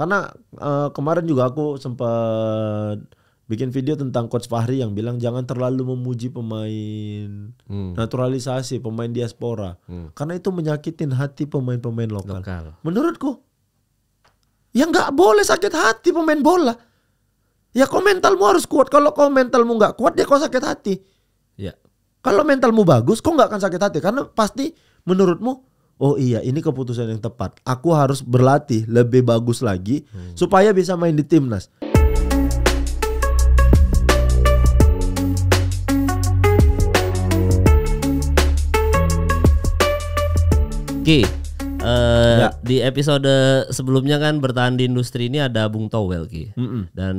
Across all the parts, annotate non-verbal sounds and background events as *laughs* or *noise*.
Karena uh, kemarin juga aku sempat bikin video tentang coach Fahri yang bilang jangan terlalu memuji pemain hmm. naturalisasi, pemain diaspora. Hmm. Karena itu menyakitin hati pemain-pemain lokal. lokal. Menurutku ya nggak boleh sakit hati pemain bola. Ya kau mentalmu harus kuat. Kalau kau mentalmu nggak kuat, ya kau sakit hati. Ya. Kalau mentalmu bagus, kau nggak akan sakit hati karena pasti menurutmu oh iya ini keputusan yang tepat. Aku harus berlatih lebih bagus lagi hmm. supaya bisa main di timnas. Oke, okay. uh, eh, ya. di episode sebelumnya kan bertahan di industri ini ada Bung Towel Ki, mm -mm. dan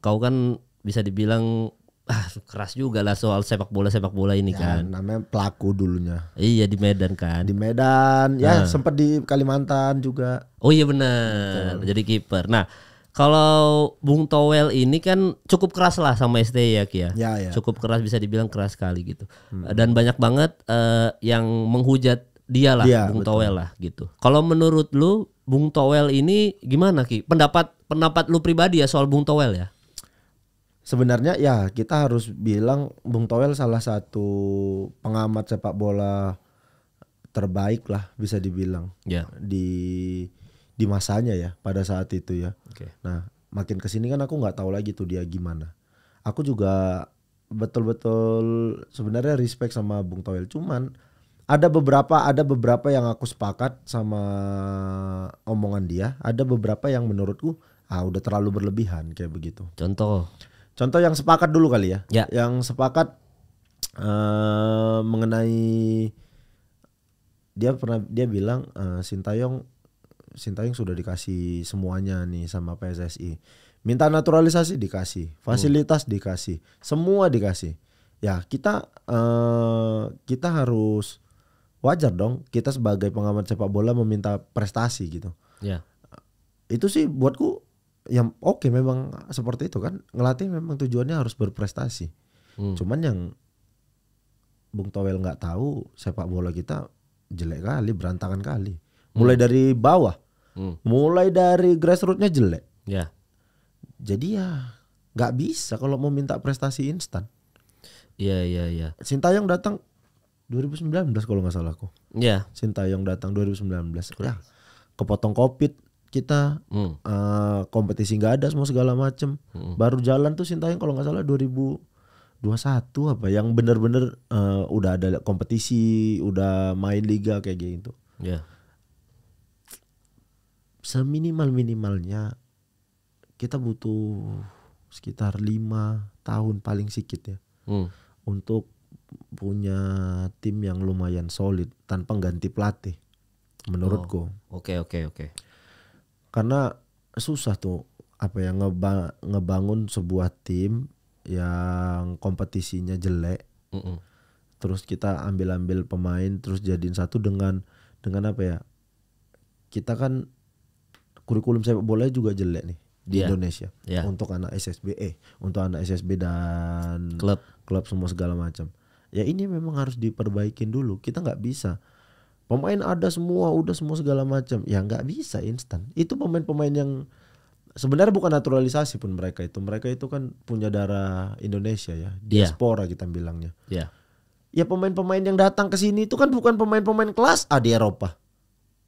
kau kan bisa dibilang ah, keras juga lah soal sepak bola sepak bola ini ya, kan. Namanya pelaku dulunya. Iya di Medan kan. Di Medan, ya nah. sempat di Kalimantan juga. Oh iya benar, jadi kiper. Nah kalau Bung Towel ini kan cukup keras lah sama STI ya Kia. Ya? ya, ya. Cukup keras bisa dibilang keras sekali gitu. Hmm. Eh, dan banyak banget uh, yang menghujat dia lah ya, Bung betul. Towel lah gitu. Kalau menurut lu Bung Towel ini gimana Ki? Pendapat pendapat lu pribadi ya soal Bung Towel ya? sebenarnya ya kita harus bilang Bung Toel salah satu pengamat sepak bola terbaik lah bisa dibilang yeah. di di masanya ya pada saat itu ya. Okay. Nah makin kesini kan aku nggak tahu lagi tuh dia gimana. Aku juga betul-betul sebenarnya respect sama Bung Toel cuman ada beberapa ada beberapa yang aku sepakat sama omongan dia ada beberapa yang menurutku ah udah terlalu berlebihan kayak begitu. Contoh. Contoh yang sepakat dulu kali ya. ya. Yang sepakat uh, mengenai dia pernah dia bilang uh, Sintayong Sintayong sudah dikasih semuanya nih sama PSSI. Minta naturalisasi dikasih, hmm. fasilitas hmm. dikasih, semua dikasih. Ya, kita uh, kita harus wajar dong kita sebagai pengamat sepak bola meminta prestasi gitu. Ya. Itu sih buatku yang oke okay, memang seperti itu kan ngelatih memang tujuannya harus berprestasi hmm. cuman yang Bung Towel nggak tahu sepak bola kita jelek kali berantakan kali mulai hmm. dari bawah hmm. mulai dari grassrootsnya jelek ya jadi ya nggak bisa kalau mau minta prestasi instan iya iya iya Sintayong datang 2019 kalau nggak salah aku ya yeah. Sintayong datang 2019 ya kepotong covid kita hmm. uh, kompetisi nggak ada semua segala macem hmm. baru jalan tuh Sintayong kalau nggak salah 2021 apa ya, yang bener-bener uh, udah ada kompetisi udah main liga kayak gitu ya yeah. seminimal minimalnya kita butuh sekitar lima tahun paling sedikit ya hmm. untuk punya tim yang lumayan solid tanpa ganti pelatih menurutku oke oh. oke okay, oke okay, okay karena susah tuh apa ya ngeba ngebangun sebuah tim yang kompetisinya jelek mm -mm. terus kita ambil ambil pemain terus jadiin satu dengan dengan apa ya kita kan kurikulum sepak bola juga jelek nih di yeah. Indonesia yeah. untuk anak SSBE eh, untuk anak SSB dan klub klub semua segala macam ya ini memang harus diperbaikin dulu kita nggak bisa Pemain ada semua, udah semua segala macam. Ya nggak bisa instan. Itu pemain-pemain yang sebenarnya bukan naturalisasi pun mereka itu. Mereka itu kan punya darah Indonesia ya, iya. diaspora yeah. kita bilangnya. Yeah. Ya pemain-pemain yang datang ke sini itu kan bukan pemain-pemain kelas A ah, di Eropa.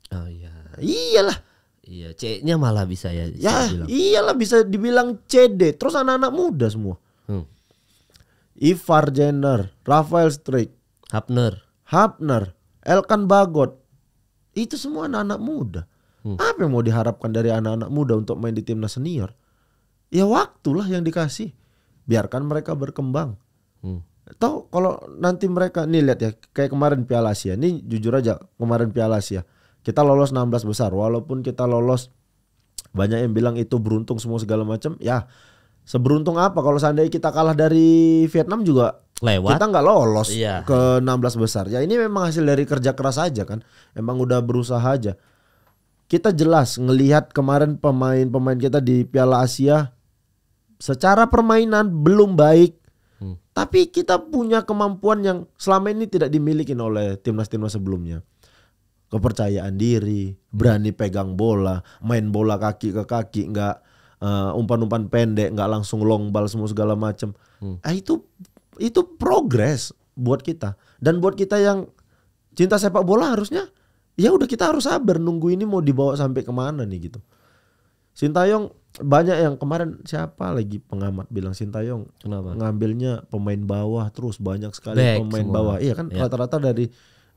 Oh iya. Iyalah. Iya, C-nya malah bisa ya. Ya, iyalah bisa dibilang CD. Terus anak-anak muda semua. Hmm. Ivar Jenner, Rafael Strik, Hapner, Hapner, Elkan Bagot. Itu semua anak-anak muda. Hmm. Apa yang mau diharapkan dari anak-anak muda untuk main di timnas senior? Ya waktulah yang dikasih. Biarkan mereka berkembang. Hmm. Tahu kalau nanti mereka nih lihat ya kayak kemarin Piala Asia. Ini jujur aja kemarin Piala Asia. Kita lolos 16 besar walaupun kita lolos banyak yang bilang itu beruntung semua segala macam. Ya seberuntung apa kalau seandainya kita kalah dari Vietnam juga lewat kita nggak lolos iya. ke 16 besar ya ini memang hasil dari kerja keras aja kan emang udah berusaha aja kita jelas ngelihat kemarin pemain-pemain kita di Piala Asia secara permainan belum baik hmm. tapi kita punya kemampuan yang selama ini tidak dimiliki oleh timnas-timnas sebelumnya kepercayaan diri berani pegang bola main bola kaki ke kaki nggak eh, umpan-umpan uh, pendek nggak langsung long ball semua segala macem hmm. ah itu itu progres buat kita dan buat kita yang cinta sepak bola harusnya ya udah kita harus sabar nunggu ini mau dibawa sampai kemana nih gitu Sintayong banyak yang kemarin siapa lagi pengamat bilang Sintayong Kenapa? ngambilnya pemain bawah terus banyak sekali Back pemain semua. bawah iya kan ya. rata-rata ya. dari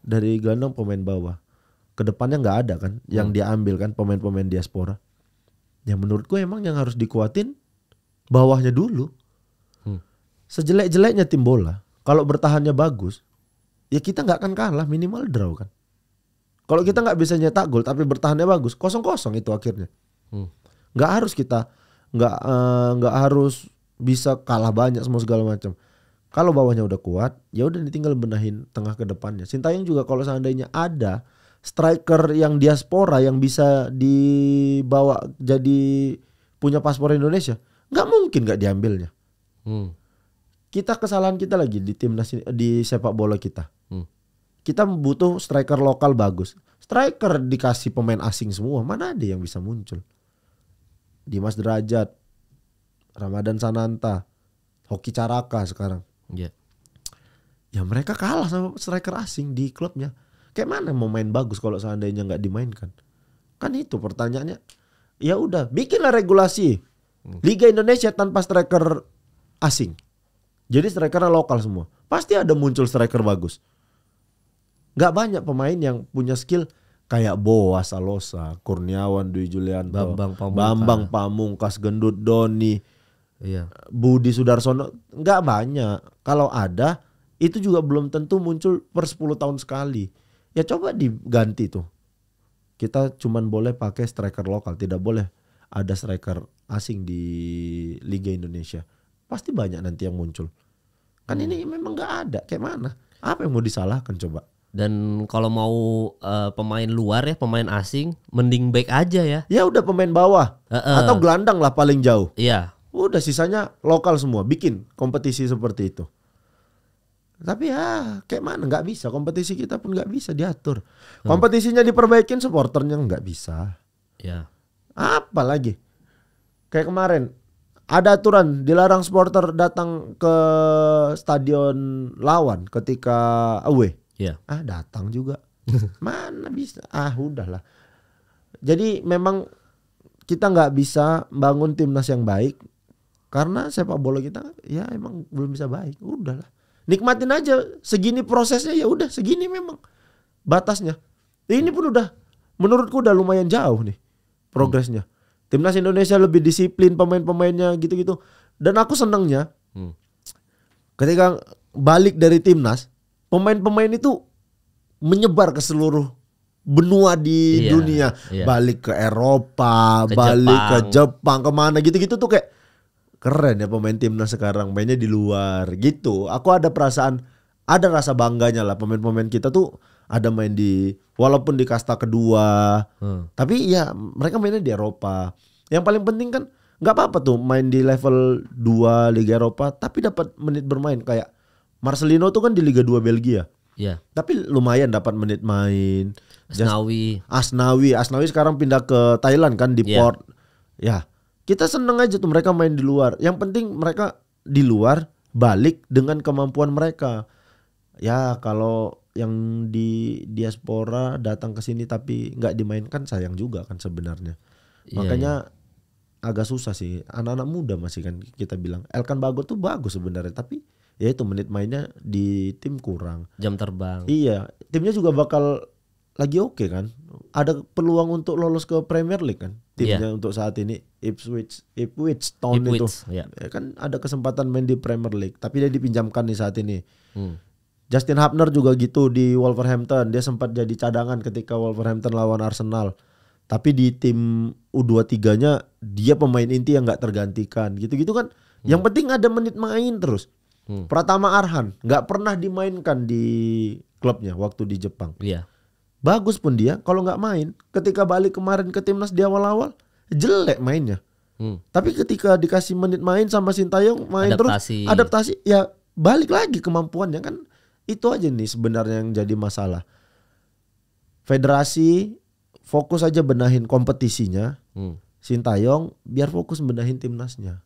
dari gelandang pemain bawah kedepannya nggak ada kan yang hmm. dia kan pemain-pemain diaspora Yang menurutku emang yang harus dikuatin bawahnya dulu sejelek-jeleknya tim bola, kalau bertahannya bagus, ya kita nggak akan kalah minimal draw kan. Kalau kita nggak bisa nyetak gol tapi bertahannya bagus, kosong-kosong itu akhirnya. Hmm. Nggak hmm. harus kita nggak eh, nggak uh, harus bisa kalah banyak semua segala macam. Kalau bawahnya udah kuat, ya udah ditinggal benahin tengah ke depannya. Sintayong juga kalau seandainya ada striker yang diaspora yang bisa dibawa jadi punya paspor Indonesia, nggak mungkin nggak diambilnya. Hmm kita kesalahan kita lagi di timnas di sepak bola kita. Hmm. Kita butuh striker lokal bagus. Striker dikasih pemain asing semua, mana ada yang bisa muncul? Dimas Derajat, Ramadan Sananta, Hoki Caraka sekarang. Yeah. Ya mereka kalah sama striker asing di klubnya. Kayak mana mau main bagus kalau seandainya nggak dimainkan? Kan itu pertanyaannya. Ya udah, bikinlah regulasi hmm. Liga Indonesia tanpa striker asing. Jadi strikernya lokal semua. Pasti ada muncul striker bagus. Gak banyak pemain yang punya skill kayak Boas Alosa, Kurniawan, Dwi Julianto, Bambang Pamungkas, Bambang Pamungkas Gendut Doni, iya. Budi Sudarsono, Gak banyak. Kalau ada, itu juga belum tentu muncul per 10 tahun sekali. Ya coba diganti tuh. Kita cuman boleh pakai striker lokal, tidak boleh ada striker asing di Liga Indonesia pasti banyak nanti yang muncul. Kan hmm. ini memang gak ada. Kayak mana? Apa yang mau disalahkan coba? Dan kalau mau uh, pemain luar ya, pemain asing, mending back aja ya. Ya udah pemain bawah uh -uh. atau gelandang lah paling jauh. Iya. Udah sisanya lokal semua, bikin kompetisi seperti itu. Tapi ya kayak mana nggak bisa kompetisi kita pun nggak bisa diatur. Hmm. Kompetisinya diperbaikin supporternya nggak bisa. Ya. Apa lagi? Kayak kemarin ada aturan dilarang supporter datang ke stadion lawan ketika away. Yeah. Ah datang juga. *laughs* Mana bisa? Ah udahlah. Jadi memang kita nggak bisa bangun timnas yang baik karena sepak bola kita ya emang belum bisa baik. Udahlah. Nikmatin aja segini prosesnya ya udah segini memang batasnya. Ini pun udah menurutku udah lumayan jauh nih hmm. progresnya. Hmm Timnas Indonesia lebih disiplin pemain-pemainnya gitu-gitu. Dan aku senangnya hmm. ketika balik dari timnas, pemain-pemain itu menyebar ke seluruh benua di iya, dunia, iya. balik ke Eropa, ke balik Jepang. ke Jepang, kemana gitu-gitu tuh kayak keren ya pemain timnas sekarang mainnya di luar gitu. Aku ada perasaan, ada rasa bangganya lah pemain-pemain kita tuh ada main di walaupun di kasta kedua. Hmm. Tapi ya mereka mainnya di Eropa. Yang paling penting kan nggak apa-apa tuh main di level 2 Liga Eropa tapi dapat menit bermain kayak Marcelino tuh kan di Liga 2 Belgia. Iya. Tapi lumayan dapat menit main. Asnawi. Asnawi, Asnawi sekarang pindah ke Thailand kan di yeah. Port. Ya. Kita seneng aja tuh mereka main di luar. Yang penting mereka di luar balik dengan kemampuan mereka. Ya, kalau yang di diaspora datang ke sini tapi nggak dimainkan sayang juga kan sebenarnya. Iya, Makanya yeah. agak susah sih anak-anak muda masih kan kita bilang Elkan Bagot tuh bagus sebenarnya tapi ya itu menit mainnya di tim kurang. Jam terbang. Iya, timnya juga bakal lagi oke okay kan. Ada peluang untuk lolos ke Premier League kan. Timnya yeah. untuk saat ini Ipswich Ipswich Town Ipwich, itu. Yeah. Iya. Ya kan ada kesempatan main di Premier League, tapi dia dipinjamkan nih saat ini. Hmm. Justin Hapner juga gitu di Wolverhampton. Dia sempat jadi cadangan ketika Wolverhampton lawan Arsenal. Tapi di tim U23-nya dia pemain inti yang nggak tergantikan. Gitu-gitu kan. Hmm. Yang penting ada menit main terus. Hmm. Pratama Arhan nggak pernah dimainkan di klubnya waktu di Jepang. Iya. Bagus pun dia kalau nggak main. Ketika balik kemarin ke timnas di awal-awal jelek mainnya. Hmm. Tapi ketika dikasih menit main sama Sintayong main adaptasi. terus adaptasi ya balik lagi kemampuannya kan itu aja nih sebenarnya yang jadi masalah. Federasi fokus aja benahin kompetisinya. Hmm. Sintayong biar fokus benahin timnasnya.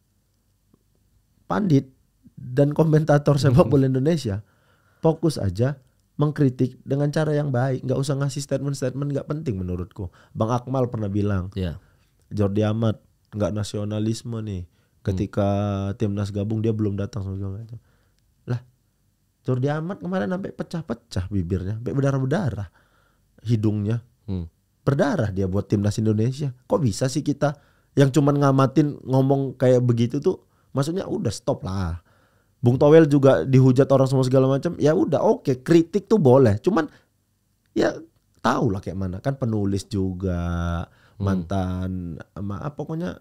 Pandit dan komentator *laughs* sepak bola Indonesia fokus aja mengkritik dengan cara yang baik, nggak usah ngasih statement-statement nggak penting menurutku. Bang Akmal pernah bilang, yeah. Jordi Amat nggak nasionalisme nih, hmm. ketika hmm. timnas gabung dia belum datang segala macam. Jordi Ahmad kemarin sampai pecah-pecah bibirnya, sampai berdarah-berdarah hidungnya. Hmm. Berdarah dia buat timnas Indonesia. Kok bisa sih kita yang cuman ngamatin ngomong kayak begitu tuh maksudnya udah stop lah. Bung Towel juga dihujat orang semua segala macam. Ya udah oke, okay. kritik tuh boleh. Cuman ya tau lah kayak mana kan penulis juga hmm. mantan maaf pokoknya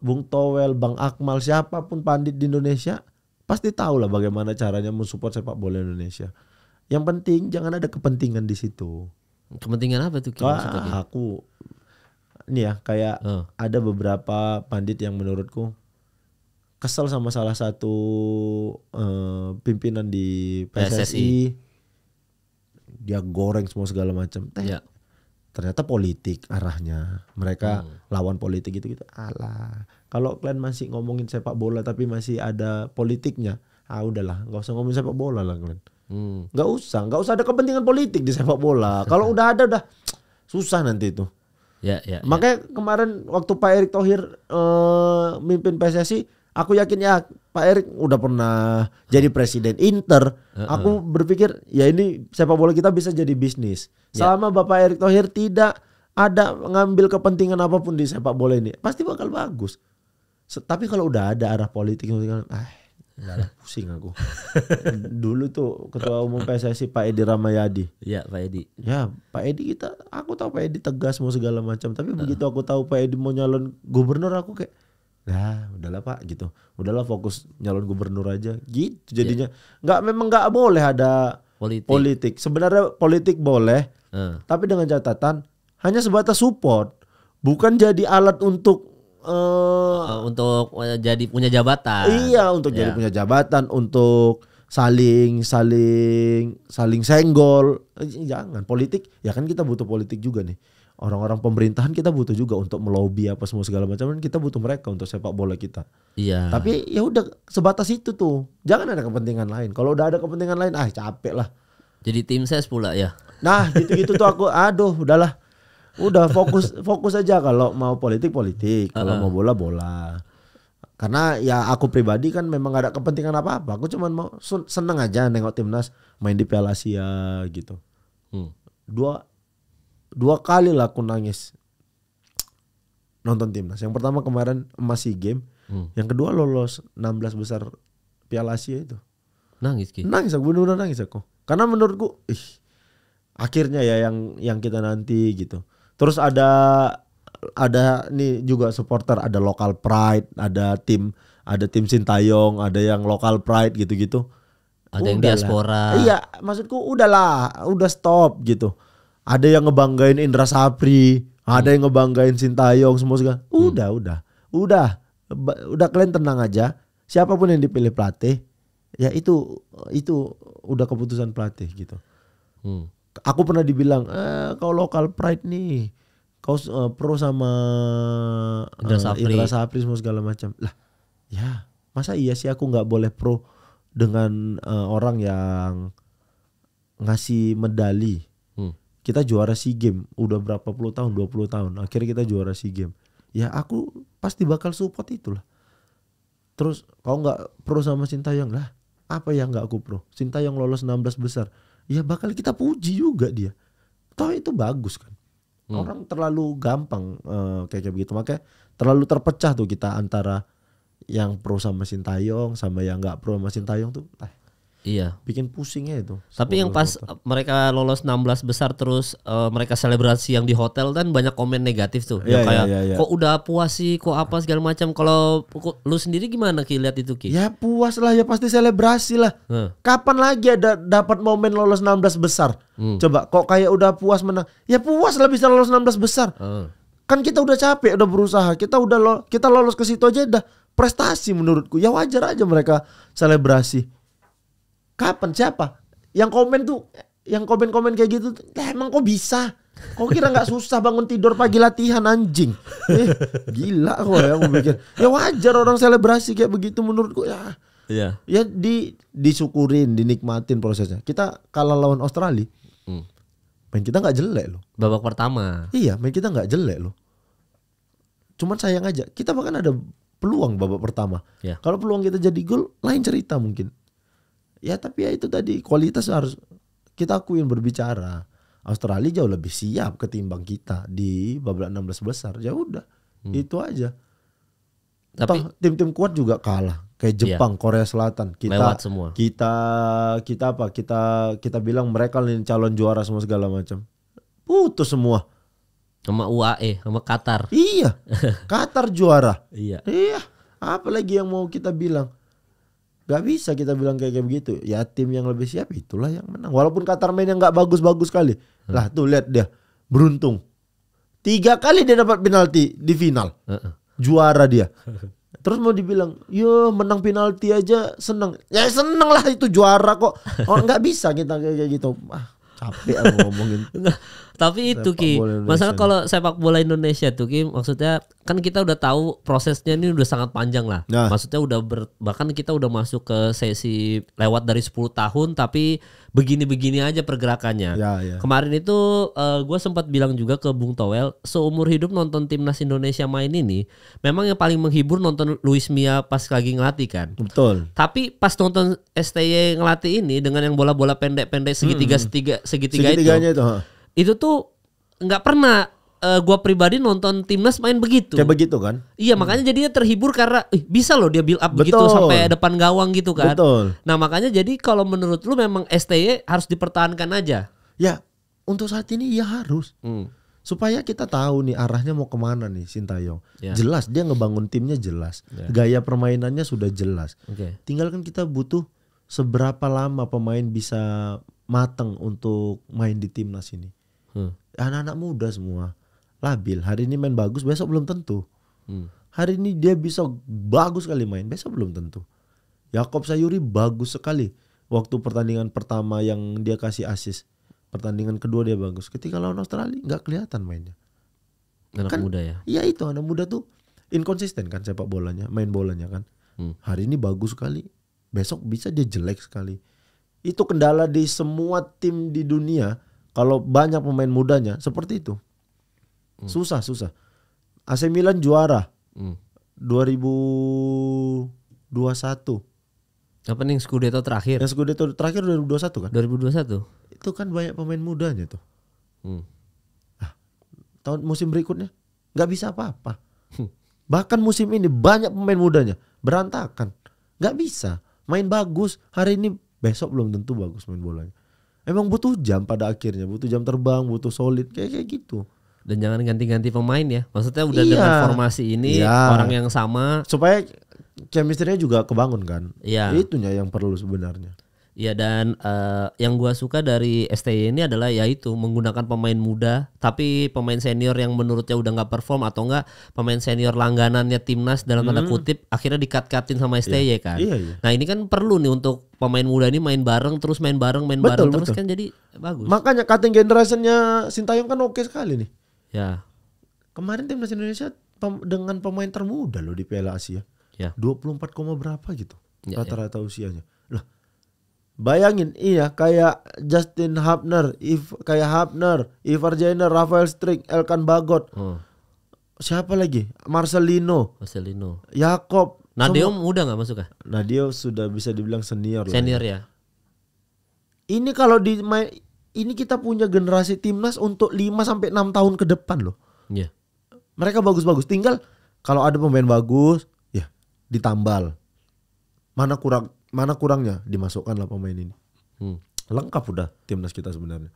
Bung Towel, Bang Akmal siapapun pandit di Indonesia pasti tahu lah bagaimana caranya mensupport sepak bola Indonesia. Yang penting jangan ada kepentingan di situ. Kepentingan apa tuh? Kira ah, aku ini ya kayak hmm. ada beberapa pandit yang menurutku kesel sama salah satu uh, pimpinan di PSSI. PSSI. Dia goreng semua segala macam. Ya. Ternyata politik arahnya. Mereka hmm. lawan politik gitu-gitu. Alah kalau kalian masih ngomongin sepak bola tapi masih ada politiknya, ah udahlah, nggak usah ngomongin sepak bola lah kalian. Hmm. usah, nggak usah ada kepentingan politik di sepak bola. *laughs* Kalau udah ada udah susah nanti itu. Ya, ya, ya. Makanya ya. kemarin waktu Pak Erick Thohir eh, mimpin PSSI, aku yakin ya Pak Erick udah pernah jadi presiden Inter. Uh -uh. Aku berpikir ya ini sepak bola kita bisa jadi bisnis. Ya. Bapak Erick Thohir tidak ada ngambil kepentingan apapun di sepak bola ini, pasti bakal bagus. Tapi kalau udah ada arah politik, ah Enggak pusing aku. *laughs* Dulu tuh ketua umum PSSI Pak Edi Ramayadi. Iya, Pak Edi. Ya, Pak Edi kita aku tahu Pak Edi tegas mau segala macam, tapi uh. begitu aku tahu Pak Edi mau nyalon gubernur aku kayak Nah, udahlah Pak gitu. Udahlah fokus nyalon gubernur aja gitu iya. jadinya. ya. Nggak memang nggak boleh ada politik. politik. Sebenarnya politik boleh. Uh. Tapi dengan catatan hanya sebatas support, bukan jadi alat untuk uh, untuk eh, jadi punya jabatan. Iya, untuk yeah. jadi ya. punya jabatan, untuk saling saling saling senggol. Jangan politik, ya kan kita butuh politik juga nih. Orang-orang pemerintahan kita butuh juga untuk melobi apa semua segala macam kan kita butuh mereka untuk sepak bola kita. Iya. Tapi ya udah sebatas itu tuh. Jangan ada kepentingan lain. Kalau udah ada kepentingan lain, ah capek lah. Jadi tim ses pula ya. Nah, gitu-gitu tuh aku aduh udahlah Udah fokus fokus aja kalau mau politik politik, kalau uh -huh. mau bola bola. Karena ya aku pribadi kan memang gak ada kepentingan apa-apa. Aku cuman mau seneng aja nengok timnas main di Piala Asia gitu. Hmm. Dua dua kali lah aku nangis nonton timnas. Yang pertama kemarin emas si game, hmm. yang kedua lolos 16 besar Piala Asia itu. Nangis gitu Nangis aku benar-benar nangis aku. Karena menurutku ih akhirnya ya yang yang kita nanti gitu. Terus ada ada nih juga supporter ada lokal pride, ada tim ada tim Sintayong, ada yang lokal pride gitu-gitu. Ada udah yang diaspora. Lah. Iya, maksudku udahlah, udah stop gitu. Ada yang ngebanggain Indra Sapri, hmm. ada yang ngebanggain Sintayong semua segala. Udah, hmm. udah. Udah. Udah kalian tenang aja. Siapapun yang dipilih pelatih, ya itu itu udah keputusan pelatih gitu. Hmm aku pernah dibilang eh kau lokal pride nih kau uh, pro sama eh, Indra Sapri, Sapri semua segala macam lah ya masa iya sih aku nggak boleh pro dengan uh, orang yang ngasih medali hmm. kita juara sea game udah berapa puluh tahun 20 tahun akhirnya kita juara sea game ya aku pasti bakal support itulah terus kau nggak pro sama yang lah apa yang nggak aku pro yang lolos 16 besar ya bakal kita puji juga dia. Toh itu bagus kan. Hmm. Orang terlalu gampang uh, kayak kayak begitu. Makanya terlalu terpecah tuh kita antara yang pro sama Sintayong sama yang nggak pro sama Sintayong tuh. Eh, Iya. Bikin pusingnya itu. Tapi yang pas mereka lolos 16 besar terus uh, mereka selebrasi yang di hotel dan banyak komen negatif tuh. Yeah, ya, iya, kayak yeah, yeah, yeah. kok udah puas sih, kok apa segala macam. Kalau lu sendiri gimana Ki lihat itu Ki? Ya puas lah ya pasti selebrasi lah. Hmm. Kapan lagi ada dapat momen lolos 16 besar? Hmm. Coba kok kayak udah puas menang. Ya puas lah bisa lolos 16 besar. Hmm. Kan kita udah capek, udah berusaha. Kita udah lo, kita lolos ke situ aja udah prestasi menurutku. Ya wajar aja mereka selebrasi Kapan siapa? Yang komen tuh yang komen-komen kayak gitu, emang kok bisa? Kok kira nggak susah bangun tidur pagi latihan anjing? Eh, gila kok ya aku pikir. Ya wajar orang selebrasi kayak begitu menurutku ya. ya, Ya di disyukurin, dinikmatin prosesnya. Kita kalah lawan Australia. Hmm. Main kita nggak jelek loh. Babak pertama. Iya, main kita nggak jelek loh. Cuman sayang aja, kita bahkan ada peluang babak pertama. ya. Kalau peluang kita jadi gol, lain cerita mungkin ya tapi ya itu tadi kualitas harus kita akuin berbicara Australia jauh lebih siap ketimbang kita di babak 16 besar ya udah hmm. itu aja tapi tim-tim kuat juga kalah kayak iya. Jepang iya. Korea Selatan kita Lewat semua. kita kita apa kita kita bilang mereka calon juara semua segala macam putus semua sama UAE sama Qatar iya *laughs* Qatar juara iya iya apalagi yang mau kita bilang Gak bisa kita bilang kayak kayak begitu. Ya tim yang lebih siap itulah yang menang. Walaupun Qatar main yang gak bagus-bagus kali. Hmm. Lah tuh lihat dia beruntung. Tiga kali dia dapat penalti di final. Uh-uh. Juara dia. Terus mau dibilang, yo menang penalti aja seneng. Ya seneng lah itu juara kok. Oh gak bisa kita kayak gitu. Ah, capek aku ngomongin. *laughs* Tapi itu sepak Ki, masalah kalau sepak bola Indonesia tuh Ki, maksudnya kan kita udah tahu prosesnya ini udah sangat panjang lah. Nah. Maksudnya udah ber, bahkan kita udah masuk ke sesi lewat dari 10 tahun tapi begini-begini aja pergerakannya. Ya, ya. Kemarin itu uh, eh, gue sempat bilang juga ke Bung Towel, seumur hidup nonton timnas Indonesia main ini, memang yang paling menghibur nonton Luis Mia pas lagi ngelatih kan. Betul. Tapi pas nonton STY ngelatih ini dengan yang bola-bola pendek-pendek segitiga, hmm. segitiga Segitiganya itu. itu itu tuh nggak pernah uh, gua pribadi nonton timnas main begitu. Kayak begitu kan? Iya, hmm. makanya jadinya terhibur karena eh, bisa loh dia build up Betul. begitu sampai depan gawang gitu kan. Betul. Nah, makanya jadi kalau menurut lu memang STY harus dipertahankan aja. Ya, untuk saat ini ya harus. Hmm. Supaya kita tahu nih arahnya mau kemana nih Sintayong. Ya. Jelas dia ngebangun timnya jelas, ya. gaya permainannya sudah jelas. Okay. Tinggal kan kita butuh seberapa lama pemain bisa mateng untuk main di timnas ini anak hmm. Anak-anak muda semua labil. Hari ini main bagus, besok belum tentu. Hmm. Hari ini dia bisa bagus sekali main, besok belum tentu. Yakob Sayuri bagus sekali. Waktu pertandingan pertama yang dia kasih asis pertandingan kedua dia bagus. Ketika lawan Australia nggak kelihatan mainnya. Anak kan, muda ya. Iya itu anak muda tuh inkonsisten kan sepak bolanya, main bolanya kan. Hmm. Hari ini bagus sekali, besok bisa dia jelek sekali. Itu kendala di semua tim di dunia kalau banyak pemain mudanya seperti itu. Hmm. Susah, susah. AC Milan juara. Hmm. 2021. Apa nih Scudetto terakhir? Yang Scudetto terakhir 2021 kan? 2021. Itu kan banyak pemain mudanya tuh. Hmm. Nah, tahun musim berikutnya nggak bisa apa-apa. Hmm. Bahkan musim ini banyak pemain mudanya berantakan. Nggak bisa main bagus hari ini besok belum tentu bagus main bolanya. Emang butuh jam pada akhirnya, butuh jam terbang, butuh solid kayak kayak gitu. Dan jangan ganti-ganti pemain ya. Maksudnya udah iya. dengan formasi ini iya. orang yang sama supaya chemistry-nya juga kebangun kan. Iya. Itunya yang perlu sebenarnya. Iya dan uh, yang gua suka dari STY ini adalah yaitu menggunakan pemain muda tapi pemain senior yang menurutnya udah nggak perform atau enggak pemain senior langganannya timnas dalam tanda hmm. kutip akhirnya dikat-katin sama STY iya. kan. Iya, iya. Nah, ini kan perlu nih untuk pemain muda ini main bareng terus main bareng main betul, bareng betul. terus kan jadi bagus. Makanya cutting generasinya Sintayong kan oke sekali nih. Ya. Kemarin timnas Indonesia pem dengan pemain termuda loh di Piala Asia. Ya. 24, berapa gitu rata-rata ya, ya. usianya. Bayangin, iya kayak Justin Hapner, if kayak Hapner, Ivar Jenner, Rafael Strik, Elkan Bagot. Hmm. Siapa lagi? Marcelino. Marcelino. Yakob. Nadio udah nggak masuk ya? Nadio sudah bisa dibilang senior. Ya. Senior lah. ya. Ini kalau di ini kita punya generasi timnas untuk 5 sampai enam tahun ke depan loh. Iya. Yeah. Mereka bagus-bagus. Tinggal kalau ada pemain bagus, ya ditambal. Mana kurang mana kurangnya dimasukkan lah pemain ini. Hmm. Lengkap udah timnas kita sebenarnya.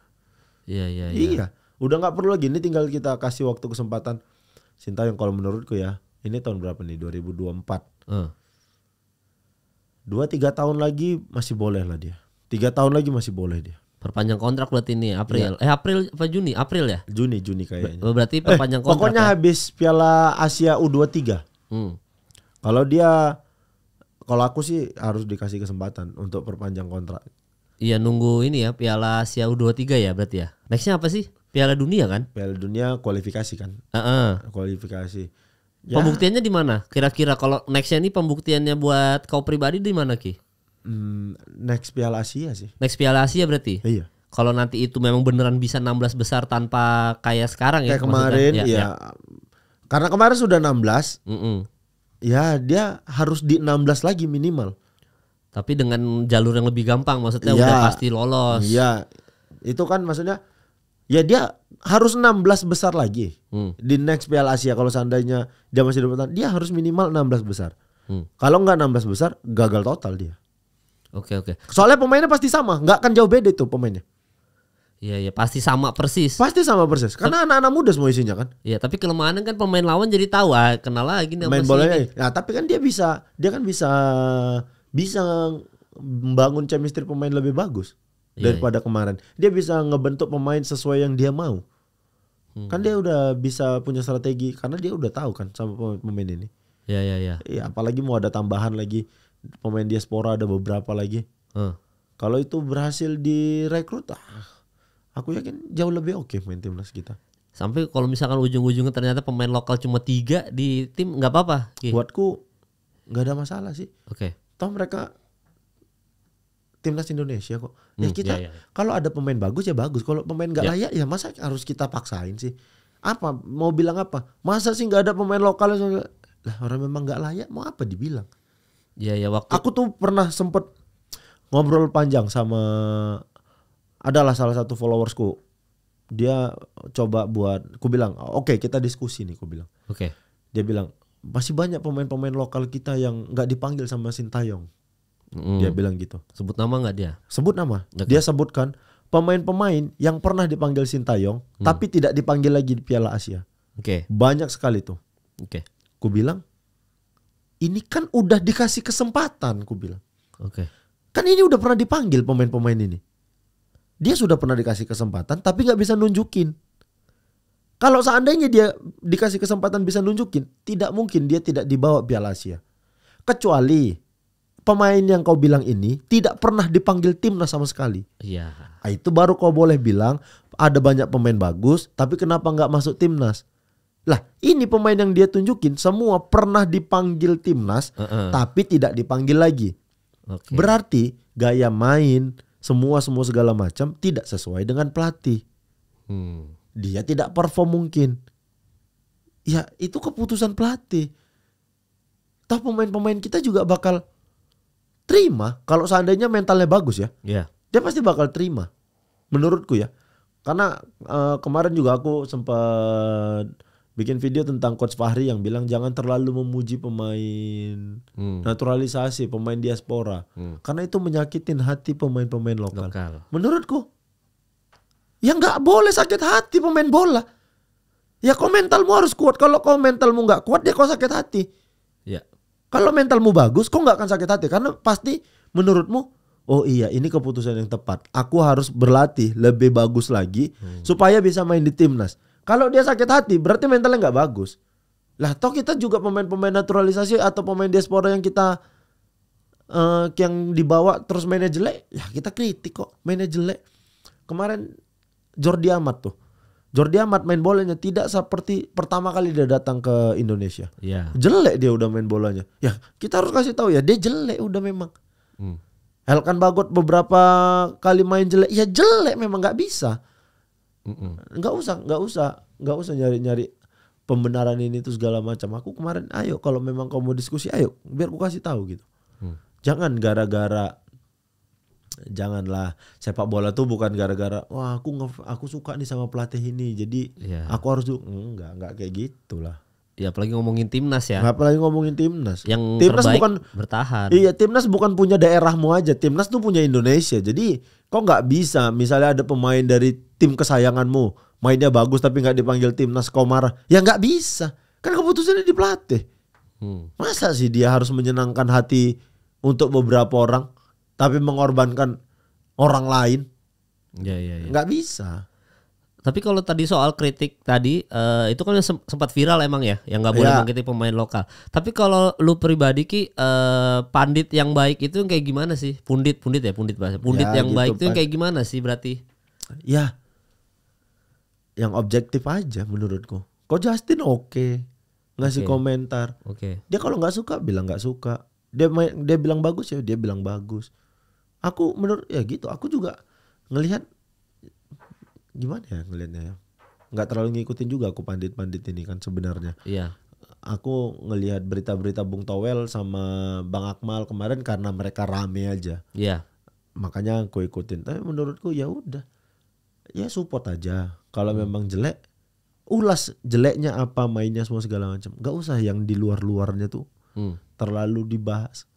Iya iya iya. Iya, udah nggak perlu lagi ini tinggal kita kasih waktu kesempatan yang kalau menurutku ya. Ini tahun berapa nih? 2024. Hmm. Dua tiga tahun lagi masih boleh lah dia. Tiga tahun lagi masih boleh dia. Perpanjang kontrak buat ini April. iya. Eh April apa Juni? April ya? Juni, Juni kayaknya. Berarti eh, perpanjang eh, kontrak. Pokoknya ya? habis Piala Asia U23. Hmm. Kalau dia kalau aku sih harus dikasih kesempatan untuk perpanjang kontrak. Iya nunggu ini ya Piala Asia U23 ya berarti ya. Nextnya apa sih? Piala Dunia kan? Piala Dunia kualifikasi kan? Uh -uh. Kualifikasi. Ya. Pembuktiannya di mana? Kira-kira kalau nextnya ini pembuktiannya buat kau pribadi di mana ki? Hmm, next Piala Asia sih. Next Piala Asia berarti? Iya. Kalau nanti itu memang beneran bisa 16 besar tanpa kayak sekarang kayak ya? Kayak kemarin ya, ya. ya. Karena kemarin sudah 16. Mm -mm. Ya, dia harus di 16 lagi minimal. Tapi dengan jalur yang lebih gampang maksudnya ya, udah pasti lolos. Iya. Itu kan maksudnya ya dia harus 16 besar lagi. Hmm. Di next Piala Asia kalau seandainya dia masih depan dia harus minimal 16 besar. Hmm. Kalau nggak 16 besar gagal total dia. Oke okay, oke. Okay. Soalnya pemainnya pasti sama, nggak akan jauh beda itu pemainnya. Iya iya pasti sama persis. Pasti sama persis. Karena anak-anak muda semua isinya kan. Iya tapi kelemahannya kan pemain lawan jadi tahu ah kenal lagi nih Main ini. Eh. Nah tapi kan dia bisa dia kan bisa bisa membangun chemistry pemain lebih bagus ya, daripada ya. kemarin. Dia bisa ngebentuk pemain sesuai yang dia mau. Hmm. Kan dia udah bisa punya strategi karena dia udah tahu kan sama pemain, pemain ini. Iya iya iya. Iya apalagi mau ada tambahan lagi pemain diaspora ada beberapa lagi. Hmm. Kalau itu berhasil direkrut ah aku yakin jauh lebih oke okay main timnas kita sampai kalau misalkan ujung-ujungnya ternyata pemain lokal cuma tiga di tim nggak apa-apa okay. buatku nggak ada masalah sih oke okay. toh mereka timnas Indonesia kok ya hmm, kita ya, ya, ya. kalau ada pemain bagus ya bagus kalau pemain nggak ya. layak ya masa harus kita paksain sih apa mau bilang apa masa sih nggak ada pemain lokal lah orang memang nggak layak mau apa dibilang ya ya waktu aku tuh pernah sempet ngobrol panjang sama adalah salah satu followersku dia coba buat ku bilang oke okay, kita diskusi nih ku bilang oke okay. dia bilang masih banyak pemain-pemain lokal kita yang nggak dipanggil sama sintayong mm. dia bilang gitu sebut nama nggak dia sebut nama okay. dia sebutkan pemain-pemain yang pernah dipanggil sintayong mm. tapi tidak dipanggil lagi di piala asia oke okay. banyak sekali tuh oke okay. ku bilang ini kan udah dikasih kesempatan ku bilang oke okay. kan ini udah pernah dipanggil pemain-pemain ini dia sudah pernah dikasih kesempatan tapi nggak bisa nunjukin. Kalau seandainya dia dikasih kesempatan bisa nunjukin, tidak mungkin dia tidak dibawa Piala Asia. Kecuali pemain yang kau bilang ini tidak pernah dipanggil timnas sama sekali. Iya. Nah, itu baru kau boleh bilang ada banyak pemain bagus, tapi kenapa nggak masuk timnas? Lah, ini pemain yang dia tunjukin semua pernah dipanggil timnas, uh -uh. tapi tidak dipanggil lagi. Okay. Berarti gaya main, semua semua segala macam tidak sesuai dengan pelatih. Hmm. Dia tidak perform mungkin. Ya itu keputusan pelatih. Tahu pemain-pemain kita juga bakal terima kalau seandainya mentalnya bagus ya. Yeah. Dia pasti bakal terima. Menurutku ya. Karena uh, kemarin juga aku sempat bikin video tentang coach Fahri yang bilang jangan terlalu memuji pemain hmm. naturalisasi pemain diaspora hmm. karena itu menyakitin hati pemain-pemain lokal. lokal. Menurutku ya nggak boleh sakit hati pemain bola. Ya kau mentalmu harus kuat. Kalau kau mentalmu nggak kuat ya kau sakit hati. Ya. Kalau mentalmu bagus kau nggak akan sakit hati karena pasti menurutmu oh iya ini keputusan yang tepat. Aku harus berlatih lebih bagus lagi hmm. supaya bisa main di timnas. Kalau dia sakit hati berarti mentalnya nggak bagus. Lah toh kita juga pemain-pemain naturalisasi atau pemain diaspora yang kita uh, yang dibawa terus mainnya jelek, ya kita kritik kok mainnya jelek. Kemarin Jordi Amat tuh. Jordi Amat main bolanya tidak seperti pertama kali dia datang ke Indonesia. Ya. Jelek dia udah main bolanya. Ya kita harus kasih tahu ya dia jelek udah memang. Hmm. Elkan Bagot beberapa kali main jelek, ya jelek memang nggak bisa. Mm-mm. nggak usah nggak usah nggak usah nyari nyari pembenaran ini tuh segala macam aku kemarin ayo kalau memang kamu mau diskusi ayo biar aku kasih tahu gitu hmm. jangan gara-gara janganlah sepak bola tuh bukan gara-gara wah aku nge, aku suka nih sama pelatih ini jadi yeah. aku harus enggak enggak kayak gitulah ya apalagi ngomongin timnas ya apalagi ngomongin timnas yang timnas bukan bertahan iya timnas bukan punya daerahmu aja timnas tuh punya Indonesia jadi kok nggak bisa misalnya ada pemain dari tim kesayanganmu mainnya bagus tapi nggak dipanggil timnas Komar ya nggak bisa kan keputusannya di pelatih hmm. masa sih dia harus menyenangkan hati untuk beberapa orang tapi mengorbankan orang lain ya, ya, ya. nggak bisa tapi kalau tadi soal kritik tadi uh, itu kan sempat viral emang ya, yang nggak boleh yeah. mengkritik pemain lokal. Tapi kalau lu pribadi ki uh, pandit yang baik itu yang kayak gimana sih? Pundit, pundit ya, pundit bahasa. Pundit ya, yang gitu, baik itu yang kayak gimana sih berarti? Ya, yang objektif aja menurutku. Kok Justin oke okay. ngasih okay. komentar. Oke. Okay. Dia kalau nggak suka bilang nggak suka. Dia dia bilang bagus ya, dia bilang bagus. Aku menurut ya gitu. Aku juga ngelihat gimana ya ngelihatnya ya nggak terlalu ngikutin juga aku pandit-pandit ini kan sebenarnya iya aku ngelihat berita-berita Bung Towel sama Bang Akmal kemarin karena mereka rame aja iya makanya aku ikutin tapi menurutku ya udah ya support aja kalau hmm. memang jelek ulas jeleknya apa mainnya semua segala macam nggak usah yang di luar luarnya tuh hmm. terlalu dibahas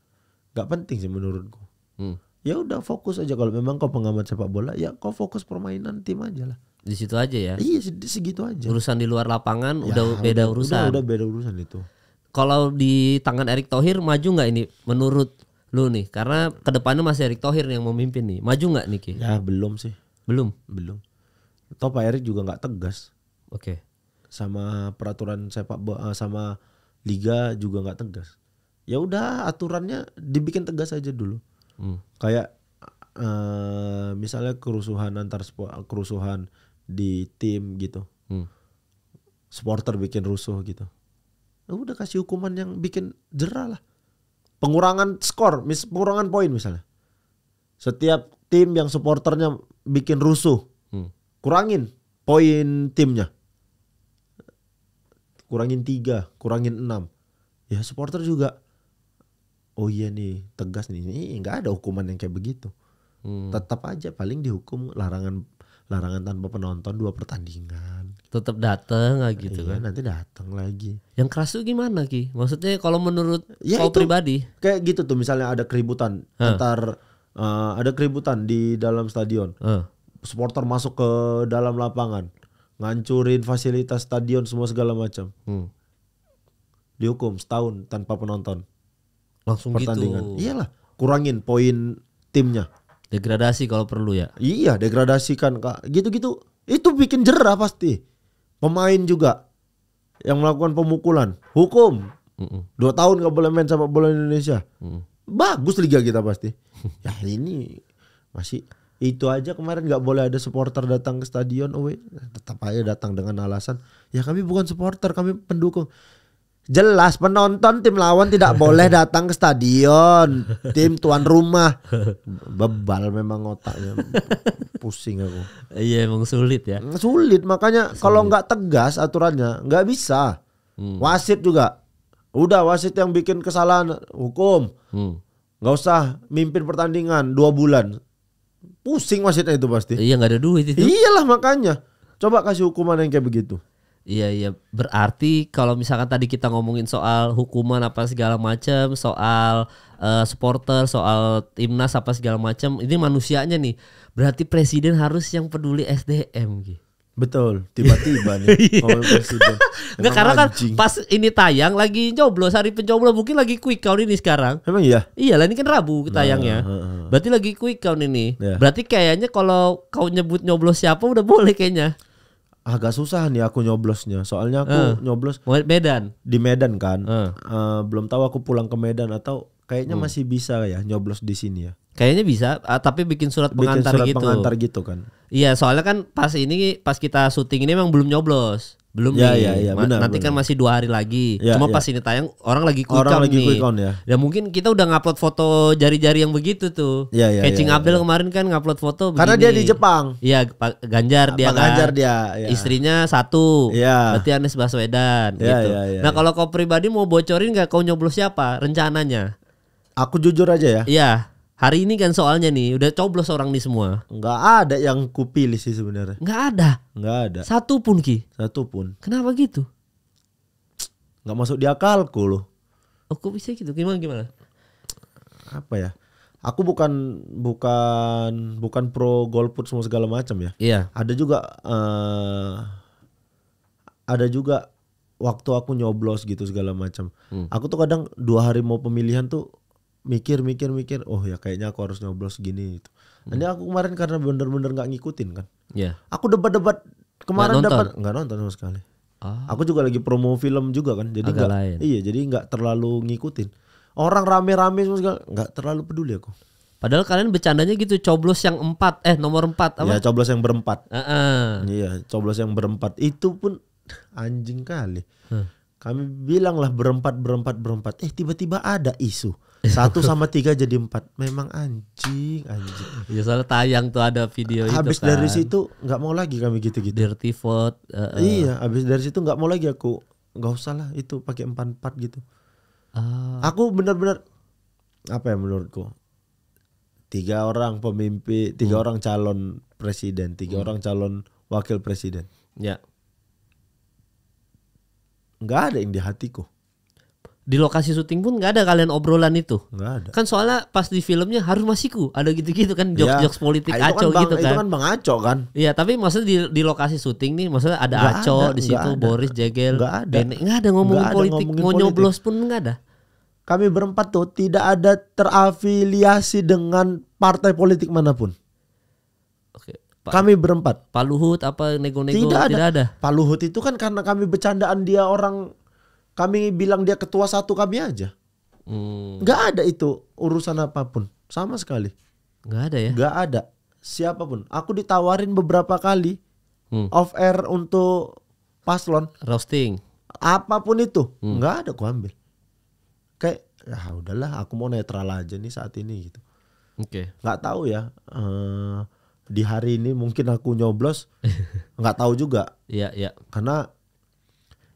nggak penting sih menurutku hmm ya udah fokus aja kalau memang kau pengamat sepak bola ya kau fokus permainan tim aja lah di situ aja ya iya segitu aja urusan di luar lapangan ya, udah beda udah, urusan udah, udah beda urusan itu kalau di tangan Erick Thohir maju nggak ini menurut lu nih karena kedepannya masih Erick Thohir yang memimpin nih maju nggak nih Ki? ya belum sih belum belum atau Pak Erick juga nggak tegas oke okay. sama peraturan sepak bola eh, sama liga juga nggak tegas ya udah aturannya dibikin tegas aja dulu Hmm. Kayak uh, misalnya kerusuhan antar kerusuhan di tim gitu. Hmm. Supporter bikin rusuh gitu. Nah, udah kasih hukuman yang bikin jerah lah. Pengurangan skor, mis pengurangan poin misalnya. Setiap tim yang supporternya bikin rusuh, hmm. kurangin poin timnya. Kurangin tiga, kurangin enam. Ya supporter juga oh iya nih tegas nih ini nggak ada hukuman yang kayak begitu hmm. tetap aja paling dihukum larangan larangan tanpa penonton dua pertandingan tetap datang lah gitu iya, kan nanti datang lagi yang keras tuh gimana ki maksudnya kalau menurut ya, kau itu, pribadi kayak gitu tuh misalnya ada keributan huh. antar uh, ada keributan di dalam stadion huh. supporter masuk ke dalam lapangan ngancurin fasilitas stadion semua segala macam hmm. dihukum setahun tanpa penonton Langsung gitu. pertandingan. gitu. Iyalah, kurangin poin timnya. Degradasi kalau perlu ya. Iya, degradasikan Kak. Gitu-gitu. Itu bikin jerah pasti. Pemain juga yang melakukan pemukulan, hukum. Mm -mm. Dua tahun gak boleh main sama bola Indonesia. Mm. Bagus liga kita pasti. *laughs* ya ini masih itu aja kemarin nggak boleh ada supporter datang ke stadion, oh, tetap aja datang dengan alasan ya kami bukan supporter, kami pendukung. Jelas penonton tim lawan tidak *laughs* boleh datang ke stadion tim tuan rumah. Bebal memang otaknya. Pusing aku. Iya emang sulit ya. Mm, sulit makanya kalau nggak tegas aturannya nggak bisa. Hmm. Wasit juga. Udah wasit yang bikin kesalahan hukum. Hmm. usah mimpin pertandingan dua bulan. Pusing wasitnya itu pasti. Iya nggak ada duit itu. Iyalah makanya. Coba kasih hukuman yang kayak begitu. Iya iya berarti kalau misalkan tadi kita ngomongin soal hukuman apa segala macam soal uh, supporter soal timnas apa segala macam ini manusianya nih berarti presiden harus yang peduli SDM gitu. Betul, tiba-tiba nih *laughs* iya. presiden. Enggak karena kan anjing. pas ini tayang lagi nyoblos hari pencoblos mungkin lagi quick count ini sekarang. Emang iya? Iya, lah ini kan Rabu nah, tayangnya. Nah, uh, uh. Berarti lagi quick count ini. Yeah. Berarti kayaknya kalau kau nyebut nyoblos siapa udah boleh kayaknya agak susah nih aku nyoblosnya. Soalnya aku uh. nyoblos Medan. Di Medan kan. Uh. Uh, belum tahu aku pulang ke Medan atau kayaknya hmm. masih bisa ya nyoblos di sini ya. Kayaknya bisa, uh, tapi bikin surat bikin pengantar surat gitu. pengantar gitu kan. Iya, soalnya kan pas ini pas kita syuting ini emang belum nyoblos belum ya, nih. Ya, ya, benar, Nanti kan benar. kan masih dua hari lagi. Ya, Cuma ya. pas ini tayang orang lagi quick count lagi nih. Quick count, ya. ya mungkin kita udah ngupload foto jari-jari yang begitu tuh. Ya, ya, Catching ya, ya, Abdul ya. kemarin kan ngupload foto. Karena begini. dia di Jepang. Iya, Pak Ganjar dia kan. Ganjar dia. Ya. Istrinya satu. Ya. Berarti Anies Baswedan. Ya, gitu. Ya, ya, nah ya. kalau kau pribadi mau bocorin nggak kau nyoblos siapa rencananya? Aku jujur aja ya. Iya. Hari ini kan soalnya nih udah coblos orang nih semua. Enggak ada yang kupilih sih sebenarnya. Enggak ada. Enggak ada. Satu pun ki. Satu pun. Kenapa gitu? Enggak masuk di akalku loh. Oh, kok bisa gitu? Gimana gimana? Apa ya? Aku bukan bukan bukan pro golput semua segala macam ya. Iya. Ada juga uh, ada juga waktu aku nyoblos gitu segala macam. Hmm. Aku tuh kadang dua hari mau pemilihan tuh mikir mikir mikir oh ya kayaknya aku harus nyoblos gini itu hmm. ini aku kemarin karena bener-bener nggak ngikutin kan ya yeah. aku debat-debat kemarin dapat nggak nonton sama sekali oh. aku juga lagi promo film juga kan jadi nggak iya jadi nggak terlalu ngikutin orang rame-rame sama sekali nggak terlalu peduli aku Padahal kalian bercandanya gitu coblos yang empat eh nomor empat apa? Ya coblos yang berempat. Uh -uh. Iya coblos yang berempat itu pun *laughs* anjing kali. Huh. Kami bilanglah berempat berempat berempat eh tiba-tiba ada isu. Satu sama tiga jadi empat. Memang anjing, anjing. Ya soalnya tayang tuh ada video habis itu. Habis kan. dari situ nggak mau lagi kami gitu-gitu. Dirty vote. Uh, uh. Iya, habis dari situ nggak mau lagi aku. Nggak usah lah itu pakai empat empat gitu. Uh. Aku benar-benar apa ya menurutku tiga orang pemimpin, tiga hmm. orang calon presiden, tiga hmm. orang calon wakil presiden. Ya. Nggak ada yang di hatiku di lokasi syuting pun nggak ada kalian obrolan itu. Gak ada. Kan soalnya pas di filmnya harus masiku ada gitu-gitu kan jokes-jokes iya. politik nah, aco kan gitu kan. Itu kan bang aco kan. Iya tapi maksudnya di, di lokasi syuting nih maksudnya ada gak aco ada, di situ ada. Boris Jegel. Nggak ada. Nggak ada ngomongin gak ada politik. nyoblos pun nggak ada. Kami berempat tuh tidak ada terafiliasi dengan partai politik manapun. Oke. kami berempat. Pak Luhut apa nego-nego tidak, tidak ada. ada. Pak Luhut itu kan karena kami bercandaan dia orang kami bilang dia ketua satu kami aja. Hmm. ada itu urusan apapun sama sekali. Gak ada ya? Gak ada siapapun. Aku ditawarin beberapa kali hmm. off air untuk paslon. Roasting. Apapun itu hmm. ada aku ambil. Kayak ya udahlah aku mau netral aja nih saat ini gitu. Oke. Okay. Nggak tahu ya. Uh, di hari ini mungkin aku nyoblos *laughs* nggak tahu juga. Iya iya. Karena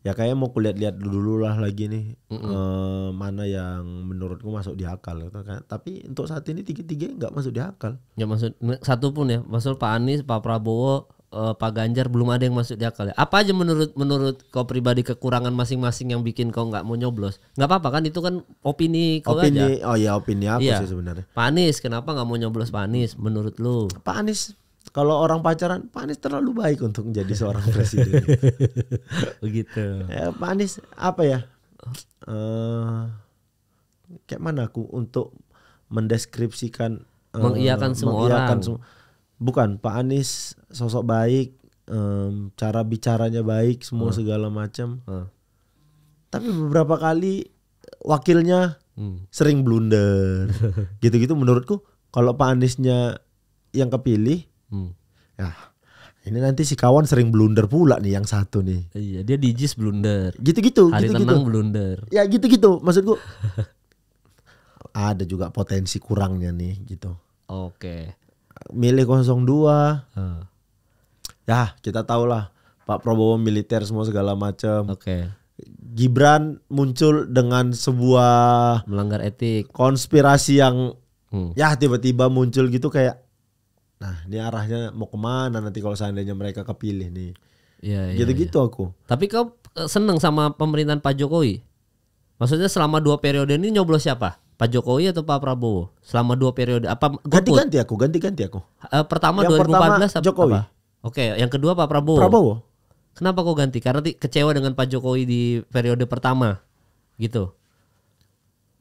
ya kayak mau kulihat-lihat dulu lah lagi nih mm -mm. Uh, mana yang menurutku masuk di akal gitu kan tapi untuk saat ini tiga-tiga nggak masuk di akal ya maksud satu pun ya maksud Pak Anies Pak Prabowo uh, Pak Ganjar belum ada yang masuk di akal ya apa aja menurut menurut kau pribadi kekurangan masing-masing yang bikin kau nggak mau nyoblos nggak apa-apa kan itu kan opini kau opini, aja oh ya opini apa iya. sih sebenarnya Pak Anies kenapa nggak mau nyoblos Pak Anies menurut lu Pak Anies kalau orang pacaran Pak Anies terlalu baik untuk menjadi seorang *laughs* presiden. Begitu. Ya, Pak Anies apa ya? Uh, kayak mana aku untuk mendeskripsikan uh, eh, mengiakan semua mengiakan orang. Bukan Pak Anies sosok baik, um, cara bicaranya baik, semua hmm. segala macam. Hmm. Tapi beberapa kali wakilnya hmm. sering blunder. *laughs* Gitu-gitu menurutku kalau Pak Aniesnya yang kepilih Hmm. Ya, ini nanti si kawan sering blunder pula nih yang satu nih. Iya, dia dijis blunder. Gitu-gitu. Hari gitu, tenang gitu. blunder. Ya gitu-gitu. Maksud gua *laughs* ada juga potensi kurangnya nih gitu. Oke. Okay. Milih 02. Hmm. Ya, kita lah Pak Prabowo militer semua segala macam. Oke. Okay. Gibran muncul dengan sebuah melanggar etik, konspirasi yang hmm. ya tiba-tiba muncul gitu kayak nah ini arahnya mau kemana nanti kalau seandainya mereka kepilih nih ya, gitu-gitu ya, aku tapi kau eh, seneng sama pemerintahan Pak Jokowi maksudnya selama dua periode ini nyoblos siapa Pak Jokowi atau Pak Prabowo selama dua periode apa ganti-ganti aku ganti-ganti aku uh, pertama yang 2014 pertama, Jokowi apa? oke yang kedua Pak Prabowo Prabowo kenapa kau ganti karena kecewa dengan Pak Jokowi di periode pertama gitu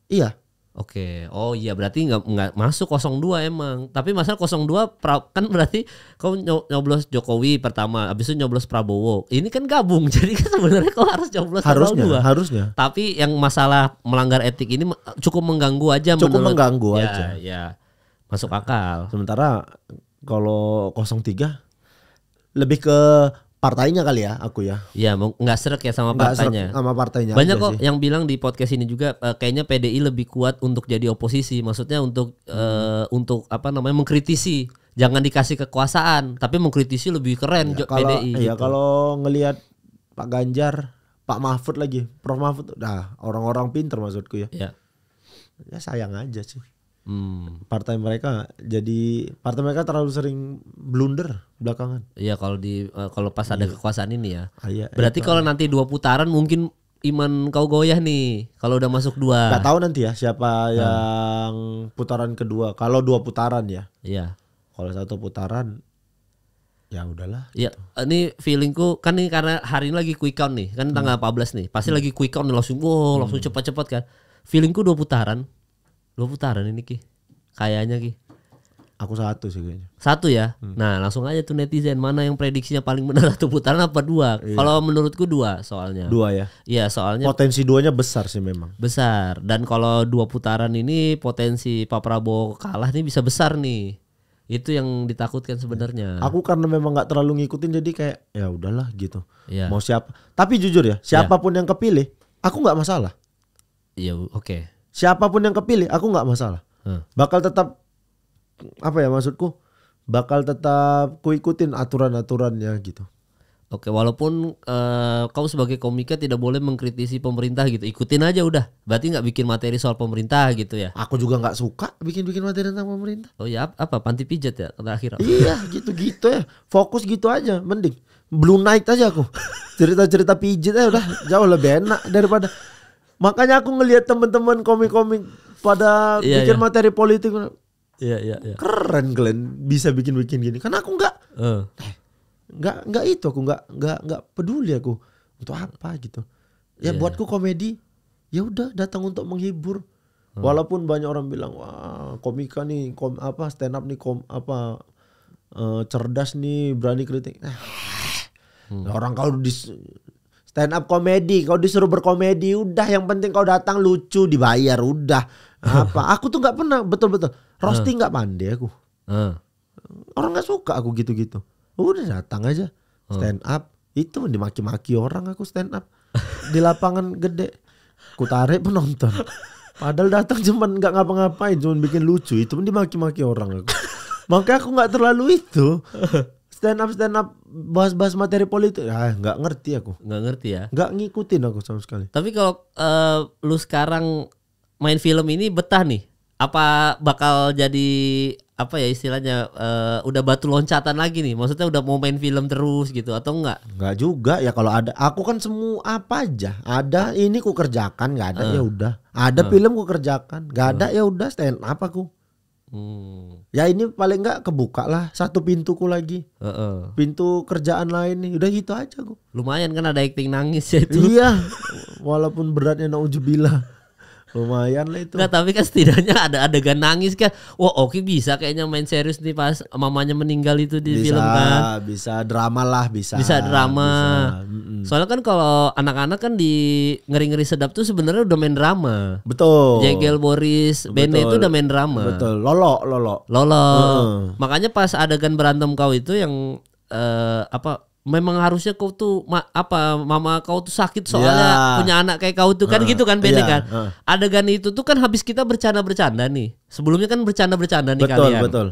iya Oke, oh iya berarti nggak nggak masuk 02 emang. Tapi masalah 02 pra, kan berarti kau nyoblos Jokowi pertama, habis itu nyoblos Prabowo. Ini kan gabung, *laughs* jadi kan sebenarnya kau harus nyoblos harusnya, 02. Harusnya. Tapi yang masalah melanggar etik ini cukup mengganggu aja. Cukup menurut, mengganggu ya, aja. Ya, masuk akal. Sementara kalau 03 lebih ke partainya kali ya aku ya. Iya, nggak serak ya sama partainya. Gak sama partainya. Banyak kok sih. yang bilang di podcast ini juga uh, kayaknya PDI lebih kuat untuk jadi oposisi, maksudnya untuk hmm. uh, untuk apa namanya mengkritisi, jangan dikasih kekuasaan, tapi mengkritisi lebih keren ya, kalau, PDI. Iya, gitu. kalau ngelihat Pak Ganjar, Pak Mahfud lagi, Prof Mahfud, nah orang-orang pinter maksudku ya. Iya. Ya sayang aja sih. Hmm. Partai mereka jadi partai mereka terlalu sering blunder belakangan. Iya kalau di eh, kalau pas ada iya. kekuasaan ini ya. Ah, iya, Berarti iya, kalau nanti dua putaran mungkin Iman kau goyah nih kalau udah masuk dua. nggak tahu nanti ya siapa hmm. yang putaran kedua. Kalau dua putaran ya. Iya. Kalau satu putaran ya udahlah. Iya, gitu. ini feelingku kan ini karena hari ini lagi quick count nih, kan tanggal hmm. 14 nih. Pasti hmm. lagi quick count langsung wow, langsung hmm. cepat-cepat kan. Feelingku dua putaran dua putaran ini Ki. Kayaknya Ki. Aku satu sih kayaknya. Satu ya. Hmm. Nah, langsung aja tuh netizen mana yang prediksinya paling benar *laughs* satu putaran apa dua? Iya. Kalau menurutku dua soalnya. Dua ya. Iya, soalnya potensi duanya besar sih memang. Besar. Dan kalau dua putaran ini potensi Pak Prabowo kalah nih bisa besar nih. Itu yang ditakutkan sebenarnya. Aku karena memang nggak terlalu ngikutin jadi kayak ya udahlah gitu. Iya. Mau siapa? Tapi jujur ya, siapapun ya. yang kepilih, aku nggak masalah. Iya, oke. Okay siapapun yang kepilih aku nggak masalah hmm. bakal tetap apa ya maksudku bakal tetap kuikutin aturan-aturannya gitu Oke, walaupun uh, kau sebagai komika tidak boleh mengkritisi pemerintah gitu, ikutin aja udah. Berarti nggak bikin materi soal pemerintah gitu ya? Aku juga nggak suka bikin-bikin materi tentang pemerintah. Oh ya, apa panti pijat ya terakhir? Iya, gitu-gitu ya. Fokus gitu aja, mending. blue night aja aku. *laughs* Cerita-cerita pijat ya udah jauh lebih enak daripada Makanya aku ngelihat teman-teman komik-komik pada yeah, bikin yeah. materi politik. Iya, iya, iya. Keren Glenn bisa bikin-bikin gini. Karena aku nggak uh. nggak nggak itu aku nggak nggak nggak peduli aku untuk apa gitu. Ya yeah. Iya. buatku komedi ya udah datang untuk menghibur. Uh. Walaupun banyak orang bilang wah komika nih kom apa stand up nih kom apa uh, cerdas nih berani kritik. Nah, hmm. Orang kalau dis stand up komedi kau disuruh berkomedi udah yang penting kau datang lucu dibayar udah apa aku tuh nggak pernah betul-betul roasting nggak uh. pandai aku uh. orang nggak suka aku gitu-gitu udah datang aja stand up itu dimaki-maki orang aku stand up di lapangan *laughs* gede ku tarik penonton padahal datang cuman nggak ngapa-ngapain cuman bikin lucu itu pun dimaki-maki orang aku *laughs* Makanya aku nggak terlalu itu stand up stand up bahas-bahas materi politik ah nggak ngerti aku nggak ngerti ya nggak ngikutin aku sama sekali tapi kalau uh, lu sekarang main film ini betah nih apa bakal jadi apa ya istilahnya uh, udah batu loncatan lagi nih maksudnya udah mau main film terus gitu atau enggak enggak juga ya kalau ada aku kan semua apa aja ada ini ku kerjakan nggak ada uh. ya udah ada uh. film ku kerjakan nggak ada ah. ya udah stand up aku Hmm. Ya ini paling nggak kebuka lah satu pintuku lagi, uh -uh. pintu kerjaan lain nih. Udah gitu aja gua. Lumayan kan ada acting nangis ya itu. Iya, walaupun beratnya naujubillah. Lumayan lah itu. Nggak, tapi kan setidaknya ada adegan nangis kan. Wah, oke bisa kayaknya main serius nih pas mamanya meninggal itu di bisa, film kan. Bisa drama lah, bisa. Bisa drama. Bisa. Soalnya kan kalau anak-anak kan di ngeri-ngeri sedap tuh sebenarnya udah main drama. Betul. Jegel Boris, Ben itu udah main drama. Betul. Lolo, Lolo. Lolo. hmm. Makanya pas adegan berantem kau itu yang uh, apa memang harusnya kau tuh ma apa mama kau tuh sakit soalnya yeah. punya anak kayak kau tuh kan uh, gitu kan beda ya, yeah, kan uh. adegan itu tuh kan habis kita bercanda bercanda nih sebelumnya kan bercanda bercanda nih betul, kalian betul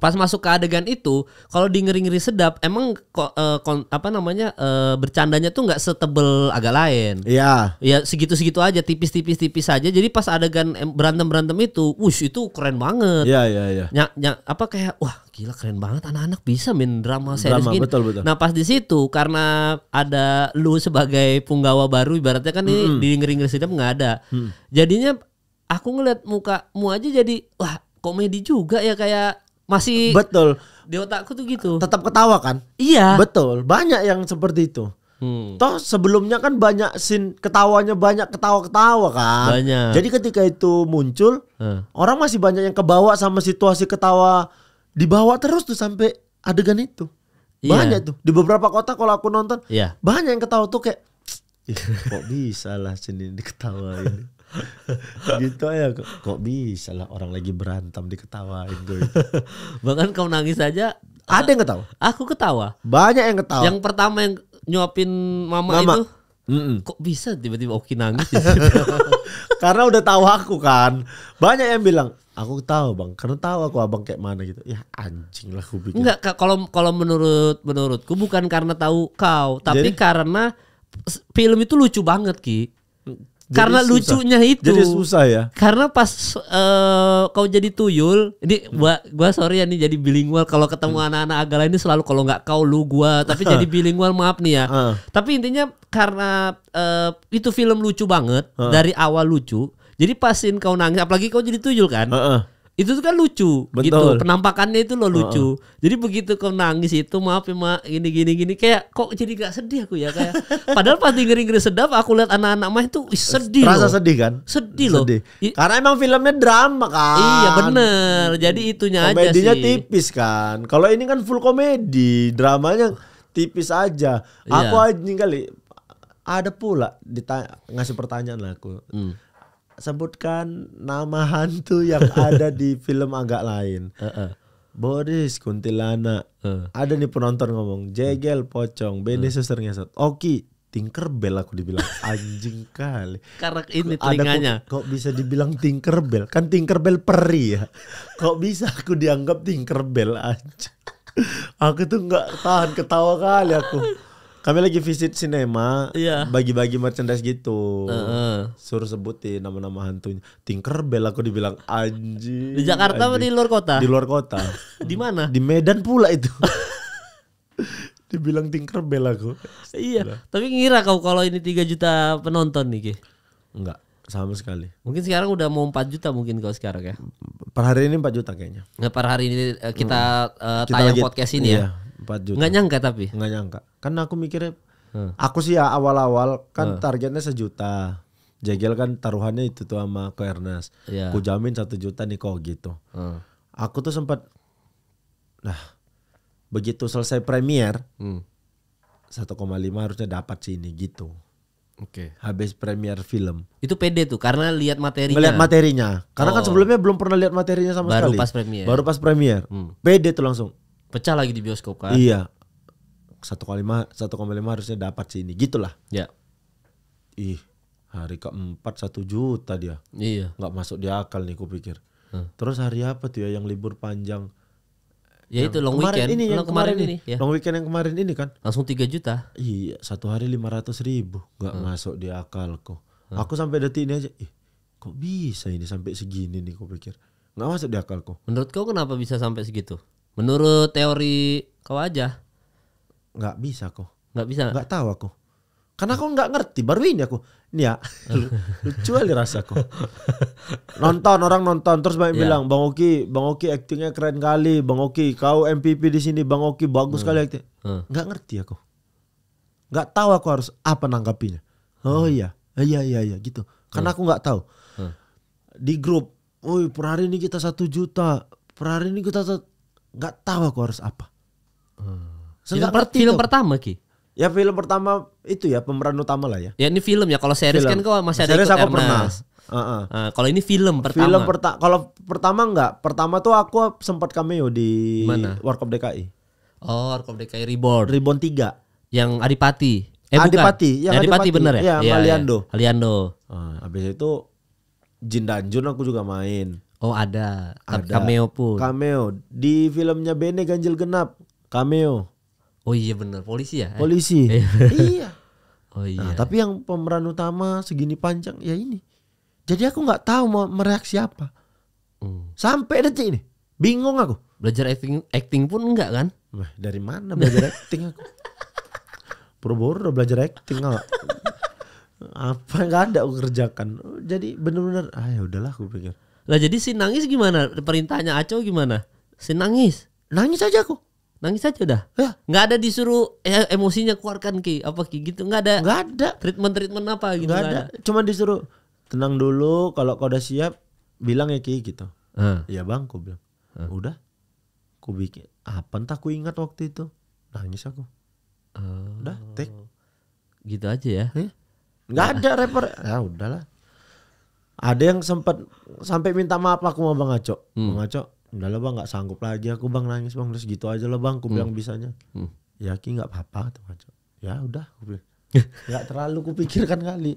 pas masuk ke adegan itu kalau di ngeri ngeri sedap emang kok uh, eh, apa namanya uh, bercandanya tuh nggak setebel agak lain ya yeah. ya segitu segitu aja tipis tipis tipis aja jadi pas adegan berantem berantem itu wush itu keren banget ya yeah, ya yeah, ya nyak nyak apa kayak wah gila keren banget anak-anak bisa main drama series drama, gini. Betul, betul. Nah pas di situ karena ada lu sebagai punggawa baru ibaratnya kan mm -hmm. ini di ngeri-ngeri itu nggak ada. Mm. Jadinya aku ngeliat muka mu aja jadi wah komedi juga ya kayak masih betul di otakku tuh gitu. Tetap ketawa kan? Iya. Betul. Banyak yang seperti itu. Hmm. Toh sebelumnya kan banyak sin ketawanya banyak ketawa-ketawa kan. Banyak. Jadi ketika itu muncul, hmm. orang masih banyak yang kebawa sama situasi ketawa dibawa terus tuh sampai adegan itu. Iya. Banyak tuh di beberapa kota kalau aku nonton, yeah. banyak yang ketawa tuh kayak iya. kok bisa lah sini diketawain. *laughs* gitu ya kok, kok bisa lah orang lagi berantem diketawain gue. *laughs* Bahkan kau nangis aja ada yang ketawa. Aku ketawa. Banyak yang ketawa. Yang pertama yang nyuapin mama, mama. itu Mm -mm. Kok bisa tiba-tiba Oki nangis? *laughs* Karena udah tahu aku kan. Banyak yang bilang, Aku tahu bang, karena tahu aku abang kayak mana gitu. Ya anjing lah aku pikir. Enggak, kalau kalau menurut menurutku bukan karena tahu kau, tapi Jadi, karena film itu lucu banget ki. karena susah. lucunya itu. Jadi susah ya. Karena pas uh, kau jadi tuyul, ini hmm. gua gua sorry ya nih jadi bilingual kalau ketemu anak hmm. anak-anak agala ini selalu kalau nggak kau lu gua, tapi jadi *laughs* bilingual maaf nih ya. Uh. Tapi intinya karena uh, itu film lucu banget uh. dari awal lucu jadi pasin kau nangis, apalagi kau jadi tuyul kan? Uh -uh. Itu tuh kan lucu gitu. Betul. gitu. Penampakannya itu lo lucu. Uh -uh. Jadi begitu kau nangis itu maaf ya mak gini gini gini kayak kok jadi gak sedih aku ya kayak. *laughs* padahal pas ngeri ngeri sedap aku lihat anak-anak mah itu ih, sedih Rasa sedih kan? Sedih, loh. Sedih. Karena emang filmnya drama kan. Iya bener. Jadi itunya Komedinya aja sih. Komedinya tipis kan. Kalau ini kan full komedi, dramanya tipis aja. Iya. Aku yeah. aja kali ada pula ditanya, ngasih pertanyaan lah aku. Hmm sebutkan nama hantu *laughs* yang ada di film agak lain. Boris kuntilanak. Ada nih penonton ngomong jegel pocong, Benny uh. suster ngesot. Oki Tinkerbell aku dibilang *laughs* anjing kali. Karena ini telinganya. Ada kok, kok bisa dibilang Tinkerbell? Kan Tinkerbell peri ya. Kok bisa aku dianggap Tinkerbell aja? aku tuh nggak tahan ketawa kali aku. Kami lagi visit sinema, iya. bagi-bagi merchandise gitu. Uh-uh. Suruh sebutin nama-nama hantunya. Tinker Bell aku dibilang anjing. Di Jakarta apa di luar kota? Di luar kota. *laughs* di mana? Di Medan pula itu. *laughs* dibilang Tinker Bell aku. Iya, Udah. tapi ngira kau kalau ini 3 juta penonton nih, Ki? Enggak, sama sekali. Mungkin sekarang udah mau 4 juta mungkin kau sekarang ya. Per hari ini 4 juta kayaknya. Nah, per hari ini eh, kita hmm. uh, tayang lagi, podcast ini ya? iya. ya 4 juta. Enggak nyangka tapi. Enggak nyangka. Karena aku mikirnya hmm. aku sih ya awal-awal kan hmm. targetnya sejuta. Jegel kan taruhannya itu tuh sama Ko Ernest. Yeah. Ku jamin satu juta nih kok gitu. Hmm. Aku tuh sempat nah begitu selesai premier hmm. 1,5 harusnya dapat sih ini gitu. Oke. Okay. Habis premier film. Itu pede tuh karena lihat materinya. Melihat materinya. Karena kan oh. kan sebelumnya belum pernah lihat materinya sama Baru sekali. Baru pas premier. Baru pas premier. Hmm. Pede tuh langsung pecah lagi di bioskop kan iya satu koma lima satu koma lima harusnya dapat sih ini gitulah ya ih hari keempat satu juta dia iya nggak masuk di akal nih kupikir hmm. terus hari apa tuh ya yang libur panjang ya itu long kemarin weekend ini, long yang kemarin, kemarin ini, ya. long weekend yang kemarin ini kan langsung tiga juta iya satu hari lima ratus ribu nggak hmm. masuk di akalku hmm. aku sampai detik ini aja ih kok bisa ini sampai segini nih kupikir nggak masuk di akal akalku menurut kau kenapa bisa sampai segitu Menurut teori kau aja. Nggak bisa kok. Nggak bisa. Nggak tahu aku. Karena aku nggak ngerti. Baru ini aku. Ini ya. *laughs* lucu kali rasaku. nonton orang nonton terus banyak yeah. bilang Bang Oki, Bang Oki aktingnya keren kali. Bang Oki, kau MPP di sini. Bang Oki bagus hmm. kali akting. Hmm. Nggak ngerti aku. Nggak tahu aku harus apa nanggapinya Oh hmm. iya, eh, iya iya iya gitu. Karena hmm. aku nggak tahu. Hmm. Di grup, woi per hari ini kita satu juta. Per hari ini kita nggak tahu aku harus apa. Hmm. Film, per, film pertama ki. Ya film pertama itu ya pemeran utama lah ya. Ya ini film ya. Kalau series film. kan kau masih ada series aku Ernest. pernah. Uh -uh. Uh, kalau ini film pertama. Film perta kalau pertama nggak Pertama tuh aku sempat cameo di Mana? Warkop DKI. Oh, Warkop DKI Reborn. Reborn 3. Yang Adipati. Eh, Adipati, bukan. Ya, yang Adipati, Adipati bener ya? Iya, ya, Aliando. Ya. Aliando. Uh, habis itu Jin Danjun aku juga main. Oh ada. ada. Cameo pun. Cameo di filmnya Bene Ganjil Genap. Cameo. Oh iya bener polisi ya. Eh. Polisi. Eh. *laughs* iya. Oh iya. Nah, tapi yang pemeran utama segini panjang ya ini. Jadi aku nggak tahu mau mereaksi apa. Hmm. Sampai detik ini bingung aku. Belajar acting acting pun enggak kan? Wah, dari mana belajar acting aku? Purboro belajar acting nggak? apa nggak ada aku kerjakan. Jadi benar-benar ah ya udahlah aku pikir lah jadi si nangis gimana? Perintahnya Aco gimana? Si nangis. Nangis aja aku. Nangis aja dah Ya. Nggak ada disuruh eh, emosinya keluarkan Ki, apa Ki gitu. Gak ada. Gak ada. Treatment-treatment apa gitu. Gak ada. ada. Cuman disuruh tenang dulu kalau kau udah siap bilang ya Ki gitu. Iya hmm. Bang, aku bilang. Hmm. Udah. Ku bikin apa entah aku ingat waktu itu. Nangis aku. Uh. Udah, take. Gitu aja ya. Eh? Iya. Gak nah. ada rapper. Ya udahlah. Ada yang sempat sampai minta maaf aku mau Bang Aco. Hmm. Bang Aco, udah lah Bang nggak sanggup lagi aku Bang nangis Bang terus gitu aja lah Bang, aku hmm. bisanya. Hmm. Ya Ki nggak apa-apa tuh Aco. Ya udah, aku bilang. *laughs* Gak terlalu kupikirkan kali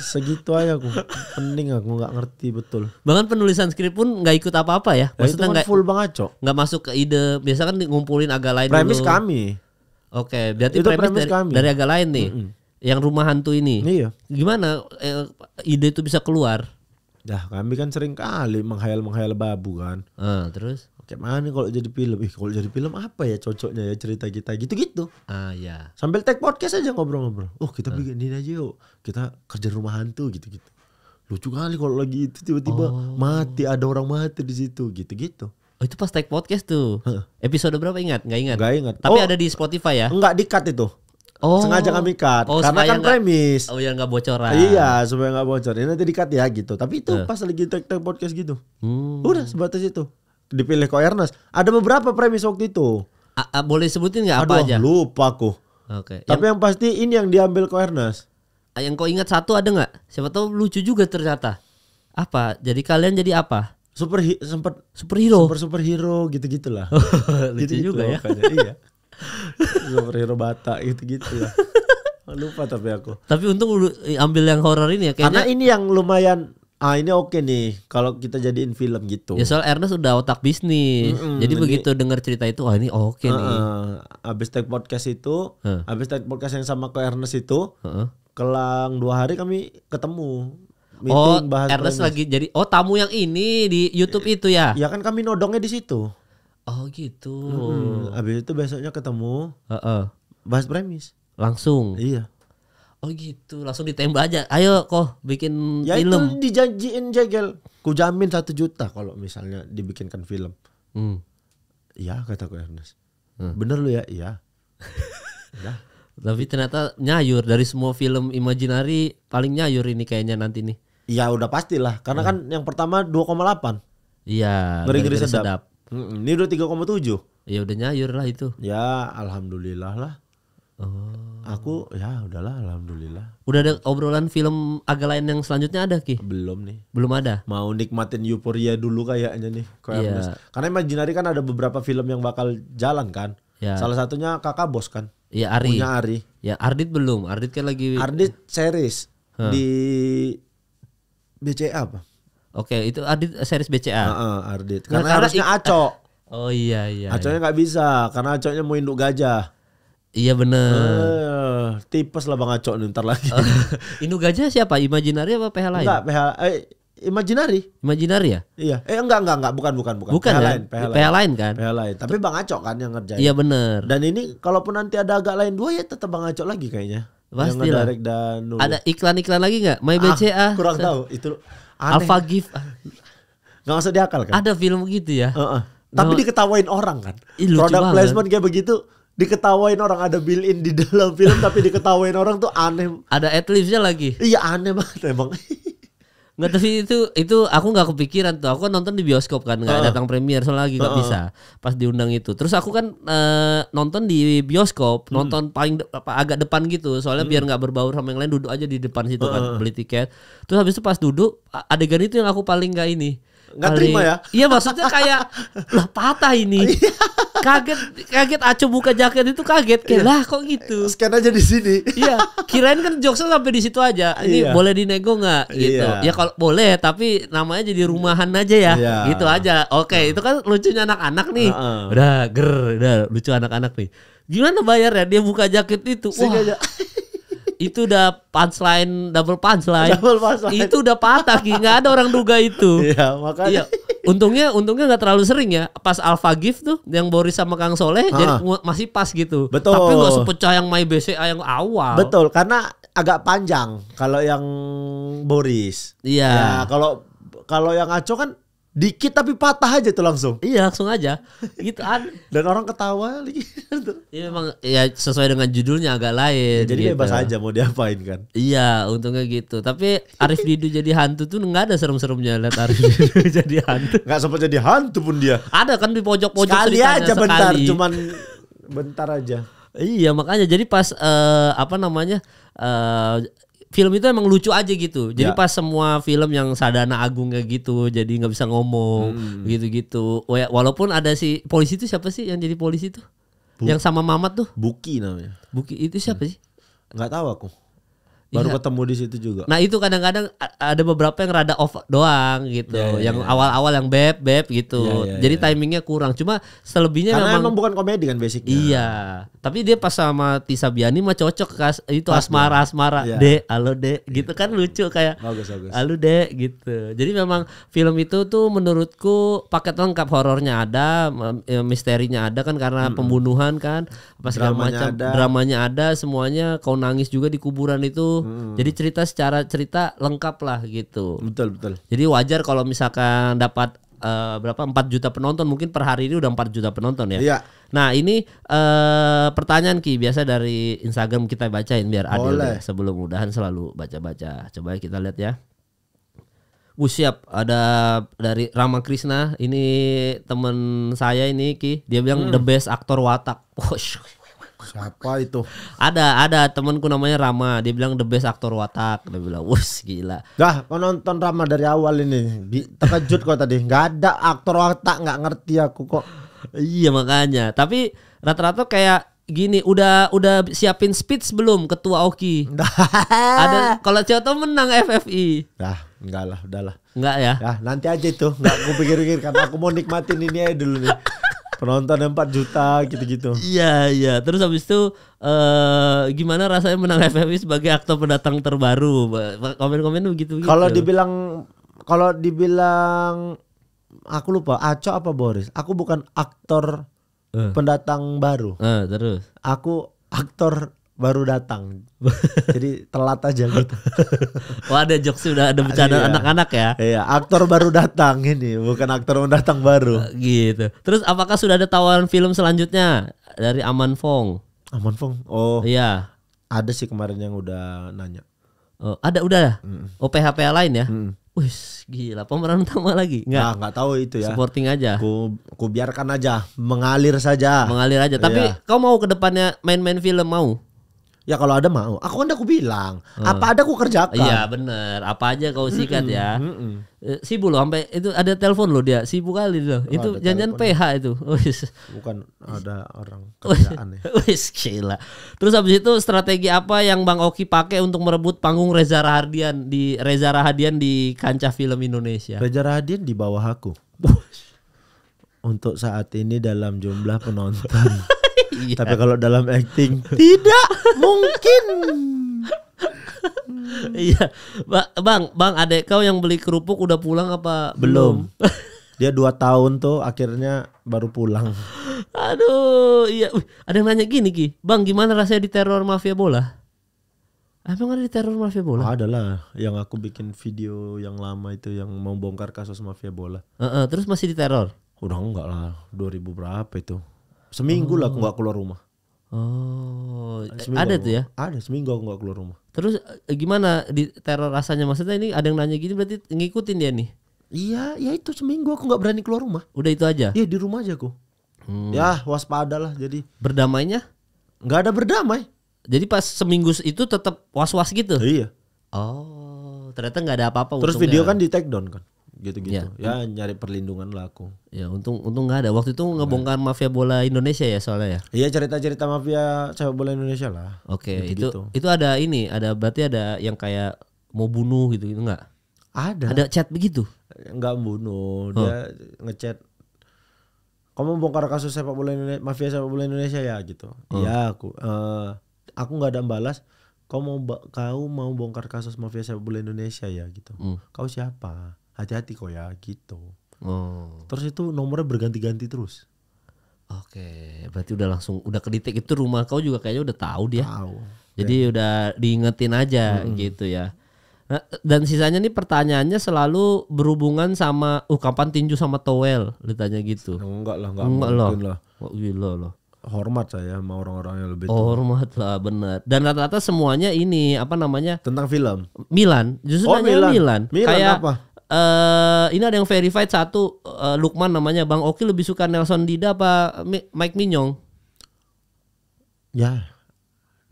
Segitu aja aku Pening aku nggak ngerti betul Bahkan penulisan skrip pun nggak ikut apa-apa ya Maksudnya ya, full Bang Aco Gak masuk ke ide Biasa kan ngumpulin agak lain Premis dulu. kami Oke okay, berarti itu premis, premis dari, dari agak lain nih mm -hmm yang rumah hantu ini. Iya. Gimana eh, ide itu bisa keluar? Dah, kami kan sering kali menghayal-menghayal babu kan. Ah, terus? Kayak mana kalau jadi film? Ih, kalau jadi film apa ya cocoknya ya cerita kita gitu-gitu. Ah, ya. Sambil take podcast aja ngobrol-ngobrol. Oh, kita ah. bikin ini aja yuk. Kita kerja rumah hantu gitu-gitu. Lucu kali kalau lagi itu tiba-tiba oh. mati, ada orang mati di situ gitu-gitu. Oh, itu pas take podcast tuh. Huh. Episode berapa ingat? Nggak ingat. Gak ingat. Tapi oh, ada di Spotify ya? Enggak, di-cut itu. Oh. Sengaja kami cut oh, karena kan premis. Oh ya nggak bocoran. Iya supaya nggak bocor. Ini nanti dikat ya gitu. Tapi itu uh. pas lagi tag tag podcast gitu. Hmm. Udah sebatas itu. Dipilih kok Ernest. Ada beberapa premis waktu itu. A, a boleh sebutin nggak apa aja? Lupa aku. Oke. Okay. Tapi yang, yang pasti ini yang diambil kok Ernest. Yang kau ingat satu ada nggak? Siapa tahu lucu juga ternyata. Apa? Jadi kalian jadi apa? Super sempat superhero. Super superhero gitu-gitulah. *laughs* lucu gitu -gitu juga ya. Makanya, iya. *laughs* superhero bata gitu-gitu ya. Lupa tapi aku. Tapi untung lu ambil yang horror ini ya kayaknya. Karena ini yang lumayan ah ini oke nih kalau kita jadiin film gitu. Ya soal Ernest udah otak bisnis. Mm hmm Jadi ini, begitu denger cerita itu wah ini oke okay uh, nih. Abis take podcast itu, huh? abis take podcast yang sama ke Ernest itu, uh. kelang dua hari kami ketemu. Meeting, oh, Ernest lagi jadi oh tamu yang ini di YouTube itu ya? Ya kan kami nodongnya di situ. Oh gitu. Hmm, abis itu besoknya ketemu. Uh -uh. Bahas premis. Langsung. Iya. Oh gitu, langsung ditembak aja. Ayo kok bikin ya film. itu dijanjiin jegel. Ku jamin satu juta kalau misalnya dibikinkan film. Hmm. Iya kata ku Ernest. Hmm. Bener lu ya? Iya. ya. *laughs* Tapi ternyata nyayur dari semua film imaginary paling nyayur ini kayaknya nanti nih. Ya udah pastilah karena hmm. kan yang pertama 2,8. Iya. Ngeri-ngeri sedap. sedap ini udah tiga koma tujuh, Ya udah nyayur lah itu. Ya alhamdulillah lah. Oh. Aku ya udahlah alhamdulillah. Udah ada obrolan film agak lain yang selanjutnya ada Ki? Belum nih. Belum ada. Mau nikmatin euforia dulu kayaknya nih. Kayak yeah. Karena Imaginary kan ada beberapa film yang bakal jalan kan. Yeah. Salah satunya Kakak Bos kan. Iya Ari. Punya Ari. Ya Ardit belum. Ardit kan lagi Ardit series huh. di BCA apa? Oke, itu Ardit series BCA. Heeh, Ardit. Nah, karena, karena harusnya Aco. *laughs* Oh iya iya. Aconya iya. nggak iya. bisa karena Aconya mau induk gajah. Iya bener. Uh, tipes lah Bang Aco nih, ntar lagi. *laughs* induk gajah siapa? Imajinari apa PH lain? Enggak, PH eh Imajinari. Imajinari ya? Iya. Eh enggak enggak enggak bukan bukan bukan. Bukan PH kan? lain, PH, PH lain. kan? PH lain. Tapi Bang Aco kan yang ngerjain. Iya bener. Dan ini kalaupun nanti ada agak lain dua ya tetap Bang Aco lagi kayaknya. Pasti yang lah. dan Ada iklan-iklan lagi nggak? My BCA. Ah, kurang tahu. Itu Alpha Gift. Gak usah diakal kan? Ada film gitu ya. Uh -uh. Tapi Nggak... diketawain orang kan. Ih, Product banget. placement kayak begitu diketawain orang ada bill in di dalam film tapi diketawain orang tuh aneh. Ada ad lagi. Iya aneh banget emang. *laughs* Nggak tapi itu itu aku nggak kepikiran tuh. Aku kan nonton di bioskop kan nggak uh. datang premier soalnya lagi nggak uh. bisa. Pas diundang itu. Terus aku kan uh, nonton di bioskop, hmm. nonton paling de apa, agak depan gitu. Soalnya hmm. biar nggak berbaur sama yang lain duduk aja di depan situ uh. kan beli tiket. Terus habis itu pas duduk adegan itu yang aku paling nggak ini nggak terima ya iya maksudnya kayak *laughs* lah patah ini iya. kaget kaget acu buka jaket itu kaget kayak iya. lah kok gitu scan aja di sini iya kirain kan jokesnya sampai di situ aja ini iya. boleh dinego nggak gitu iya. ya kalau boleh tapi namanya jadi rumahan aja ya iya. gitu aja oke uh. itu kan lucunya anak-anak nih uh -uh. udah ger udah lucu anak-anak nih gimana bayar ya dia buka jaket itu Sehingga wah aja itu udah punchline double punchline. Double punchline. Itu udah patah Ki, nggak ada orang duga itu. *laughs* Iya, makanya. Iya. Untungnya untungnya nggak terlalu sering ya. Pas Alpha Gift tuh yang Boris sama Kang Soleh jadi masih pas gitu. Betul. Tapi nggak sepecah yang My BCA yang awal. Betul, karena agak panjang kalau yang Boris. Iya. Ya, kalau kalau yang Aco kan dikit tapi patah aja tuh langsung. Iya langsung aja. Gitu kan. *laughs* Dan orang ketawa lagi. *laughs* Iya memang ya sesuai dengan judulnya agak lain. jadi gitu. bebas aja mau diapain kan. Iya untungnya gitu. Tapi Arif Didu jadi hantu tuh nggak ada serem-seremnya lihat Arif Didu *laughs* jadi hantu. Nggak sempat jadi hantu pun dia. Ada kan di pojok-pojok. Sekali aja sekali. bentar, cuman bentar aja. Iya makanya jadi pas uh, apa namanya uh, film itu emang lucu aja gitu. Jadi ya. pas semua film yang sadana agung kayak gitu, jadi nggak bisa ngomong hmm. gitu-gitu. Oh ya, walaupun ada si polisi itu siapa sih yang jadi polisi itu? Bu yang sama Mamat tuh? Buki namanya. Buki itu siapa hmm. sih? Nggak tahu aku. Baru iya. ketemu di situ juga. Nah, itu kadang-kadang ada beberapa yang rada off doang gitu. yeah, yeah, yang iya. awal-awal yeah. yang beb beb gitu. Yeah, yeah, Jadi yeah. timingnya kurang. Cuma selebihnya Karena memang, emang bukan komedi kan basicnya. Iya. Tapi dia pas sama Tisa Biani mah cocok kas, itu pas asmara asmara. yeah. De, halo De iya. gitu kan lucu kayak. Bagus bagus. Halo De gitu. Jadi memang film itu tuh menurutku paket lengkap horornya ada, ya, misterinya ada kan karena hmm. pembunuhan kan, pas segala macam, ada. dramanya ada, semuanya kau nangis juga di kuburan itu Hmm. Jadi cerita secara cerita lengkap lah gitu. Betul betul. Jadi wajar kalau misalkan dapat uh, berapa empat juta penonton mungkin per hari ini udah empat juta penonton ya. Iya. Nah, ini uh, pertanyaan Ki biasa dari Instagram kita bacain biar adil ya. sebelum mudahan selalu baca-baca. Coba kita lihat ya. Wuh siap ada dari Rama Krishna ini temen saya ini Ki dia bilang hmm. the best aktor watak. *laughs* Siapa itu? Ada, ada temanku namanya Rama. Dia bilang the best aktor watak. Dia bilang, "Wus, gila." Dah, nonton Rama dari awal ini. Terkejut kok tadi. Gak ada aktor watak, gak ngerti aku kok. Iya, makanya. Tapi rata-rata kayak gini udah udah siapin speech belum ketua Oki? Ada kalau Cioto menang FFI. dah enggak lah, udahlah. Enggak ya? Nah, nanti aja itu. Enggak aku pikir-pikir karena aku mau nikmatin ini aja dulu nih penonton empat juta gitu-gitu. Iya iya. Terus habis itu uh, gimana rasanya menang FFI sebagai aktor pendatang terbaru? Komen-komen begitu. -gitu. Kalau dibilang kalau dibilang aku lupa Aco apa Boris? Aku bukan aktor uh. pendatang baru. Uh, terus. Aku aktor baru datang. *laughs* Jadi telat aja gitu. *laughs* Wah oh, ada jokes udah ada bercanda iya. anak-anak iya. ya. Iya, aktor baru datang ini, bukan aktor mendatang baru. Eh, gitu. Terus apakah sudah ada tawaran film selanjutnya dari Aman Fong? Aman Fong. Oh. Iya. Ada sih kemarin yang udah nanya. Oh, ada udah. Mm. OPHP lain ya. Mm. Wih, gila pemeran utama lagi. Enggak. Nah, tahu itu ya. Supporting aja. Ku ku biarkan aja, mengalir saja. Mengalir aja. Tapi iya. kau mau ke depannya main-main film mau? Ya kalau ada mau. Aku kan aku bilang, hmm. apa ada aku kerjakan. Iya bener, apa aja kau sikat mm -mm, ya. Mm -mm. Sibuk loh sampai itu ada telepon loh dia, sibuk kali loh. Oh, itu janjian PH itu. *laughs* Bukan ada orang *laughs* kerjaan ya. Wis gila. Terus habis itu strategi apa yang Bang Oki pakai untuk merebut panggung Reza Rahadian di Reza Rahadian di kancah film Indonesia? Reza Rahadian di bawah aku. *laughs* Untuk saat ini dalam jumlah penonton iya. Tapi kalau dalam acting *laughs* tidak mungkin. iya, bang, bang, adek kau yang beli kerupuk udah pulang apa belum? *laughs* Dia dua tahun tuh akhirnya baru pulang. Aduh, iya. Ada yang nanya gini ki, bang, gimana rasanya di teror mafia bola? Emang ada di teror mafia bola? Oh, ada lah, yang aku bikin video yang lama itu yang membongkar kasus mafia bola. Uh -uh, terus masih di teror? Udah enggak lah, 2000 berapa itu? Seminggu oh. lah aku oh. nggak keluar rumah. Oh, seminggu ada tuh ya? Ada seminggu aku nggak keluar rumah. Terus eh, gimana di teror rasanya maksudnya ini ada yang nanya gini berarti ngikutin dia nih? Iya, ya itu seminggu aku nggak berani keluar rumah. Udah itu aja? Iya di rumah aja aku. Hmm. Ya waspada lah jadi. Berdamainya? Nggak ada berdamai. Jadi pas seminggu itu tetap was-was gitu? Iya. Oh, ternyata nggak ada apa-apa. Terus untungnya. video kan di take down kan? gitu-gitu. Ya. ya nyari perlindungan lah aku. Ya untung untung nggak ada. Waktu itu ngebongkar mafia bola Indonesia ya soalnya ya. Iya cerita-cerita mafia sepak bola Indonesia lah. Oke, gitu -gitu. itu itu ada ini, ada berarti ada yang kayak mau bunuh gitu gitu nggak Ada. Ada chat begitu? nggak bunuh, oh. dia oh. ngechat kamu bongkar kasus sepak bola Indonesia, mafia sepak bola Indonesia ya gitu. Oh. Iya, oh. aku uh, aku nggak ada balas. Kau mau kau mau bongkar kasus mafia sepak bola Indonesia ya gitu. Hmm. Kau siapa? hati-hati kok ya gitu oh. terus itu nomornya berganti-ganti terus Oke, berarti udah langsung udah kedetek itu rumah kau juga kayaknya udah tahu dia. Tahu. Jadi ya. udah diingetin aja -hmm. gitu ya. Nah, dan sisanya nih pertanyaannya selalu berhubungan sama uh kapan tinju sama towel ditanya gitu. Enggak lah, enggak, enggak mungkin loh. lah. Oh, gila loh. Hormat saya sama orang-orang yang lebih tua. Hormat lah benar. Dan rata-rata semuanya ini apa namanya? Tentang film. Milan. Justru oh, nanya Milan. Milan. Milan Kayak apa? uh, ini ada yang verified satu uh, Lukman namanya Bang Oki lebih suka Nelson Dida apa Mike Minyong? Ya.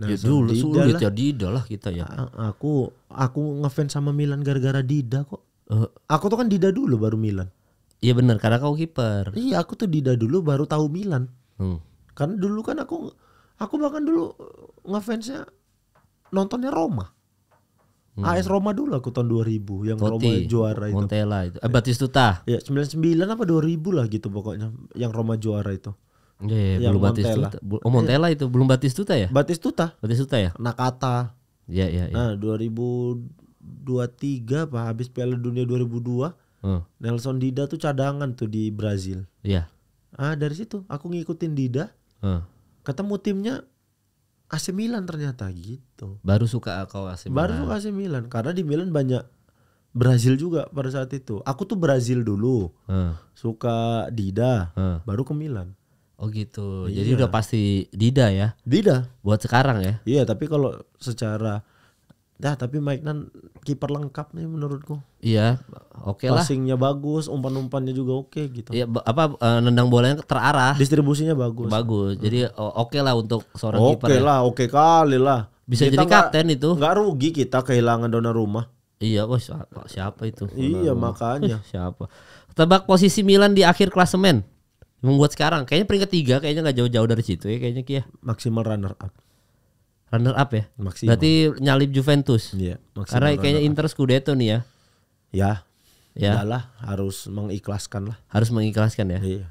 ya dulu sulit ya Dida lah kita ya. A aku aku ngefans sama Milan gara-gara Dida kok. Uh, aku tuh kan Dida dulu baru Milan. Iya benar karena kau kiper. Iya aku tuh Dida dulu baru tahu Milan. Hmm. Karena dulu kan aku aku bahkan dulu ngefansnya nontonnya Roma. Hmm. AS Roma dulu aku tahun 2000 yang Totti, Roma juara itu. Montella itu. Eh, Batistuta. Ya 99 apa 2000 lah gitu pokoknya yang Roma juara itu. Iya, yeah, yeah, belum Montella. Batistuta. Oh iya. Montella itu belum Batistuta ya? Batistuta. Batistuta ya? Nakata. Iya, yeah, iya, iya. Nah, 2023 apa habis Piala Dunia 2002. Hmm. Nelson Dida tuh cadangan tuh di Brazil. Iya. Yeah. Ah, dari situ aku ngikutin Dida. Hmm. Ketemu timnya AC Milan ternyata gitu. Baru suka kau AC Milan. Baru suka AC Milan karena di Milan banyak Brazil juga pada saat itu. Aku tuh Brazil dulu. Hmm. Suka Dida, hmm. baru ke Milan. Oh gitu. Iya. Jadi udah pasti Dida ya. Dida. Buat sekarang ya. Iya, tapi kalau secara Dah tapi Mike Nan kiper lengkap nih menurutku. Iya, oke okay lah. Passingnya bagus, umpan-umpannya juga oke okay, gitu. Iya, apa eh, nendang bolanya terarah. Distribusinya bagus. Bagus. Hmm. Jadi oke okay lah untuk seorang okay kiper. Oke ya. lah, oke okay kali lah. Bisa kita jadi kapten itu. Nggak rugi kita kehilangan dona rumah. Iya, oh, siapa, siapa itu? Iya, rumah. makanya. *laughs* siapa? Tebak posisi Milan di akhir klasemen. Membuat sekarang kayaknya peringkat tiga kayaknya nggak jauh-jauh dari situ ya kayaknya Kia. Maksimal runner up runner up ya. Maksimal. Berarti nyalip Juventus. Iya, maksimal. Karena kayaknya Inter Scudetto nih ya. Ya. Ya. harus mengikhlaskan lah. Harus mengikhlaskan ya. Iya.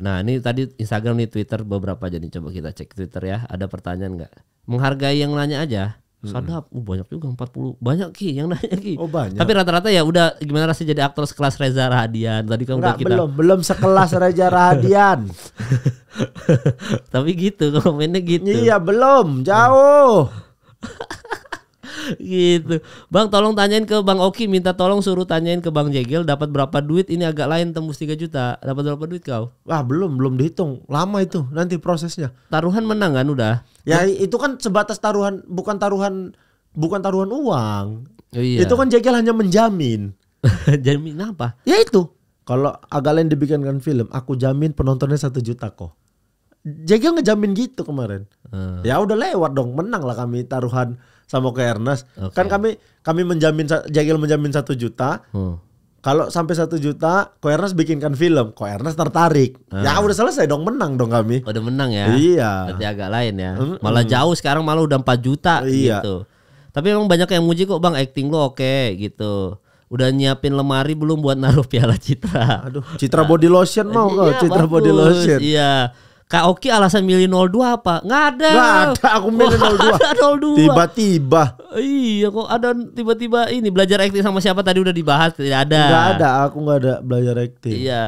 Nah, ini tadi Instagram nih Twitter beberapa jadi coba kita cek Twitter ya. Ada pertanyaan nggak? Menghargai yang nanya aja sadap hmm. oh, banyak juga 40 banyak ki yang nanya ki oh banyak tapi rata-rata ya udah gimana rasanya jadi aktor sekelas Reza Rahadian tadi kan udah kita belum belum sekelas Reza *laughs* Rahadian tapi gitu *laughs* komennya gitu iya belum jauh *laughs* gitu. Bang tolong tanyain ke Bang Oki minta tolong suruh tanyain ke Bang Jegel dapat berapa duit ini agak lain tembus 3 juta. Dapat berapa duit kau? Wah, belum, belum dihitung. Lama itu nanti prosesnya. Taruhan menang kan udah. Ya itu kan sebatas taruhan bukan taruhan bukan taruhan uang. Oh, iya. Itu kan Jegel hanya menjamin. *laughs* jamin apa? Ya itu. Kalau agak lain dibikinkan film, aku jamin penontonnya satu juta kok. Jegel ngejamin gitu kemarin. Hmm. Ya udah lewat dong, menang lah kami taruhan sama ke Ernest. Okay. Kan kami kami menjamin Jagil menjamin satu juta. Hmm. Kalau sampai satu juta, Ko Ernest bikinkan film. Ko Ernest tertarik. Hmm. Ya udah selesai dong, menang dong kami. Oh, udah menang ya. Iya. Berarti agak lain ya. Hmm, malah jauh sekarang malah udah 4 juta iya. gitu. Tapi emang banyak yang muji kok bang acting lo oke okay, gitu udah nyiapin lemari belum buat naruh piala Citra. Aduh, Citra body lotion mau kok, iya, Citra bagus, body lotion. Iya. Kak Oki alasan milih 02 apa? Nggak ada. Nggak ada, aku milih 02. ada 02. Tiba-tiba. Iya kok ada tiba-tiba ini belajar acting sama siapa tadi udah dibahas tidak ada. Nggak ada, aku nggak ada belajar acting. Iya.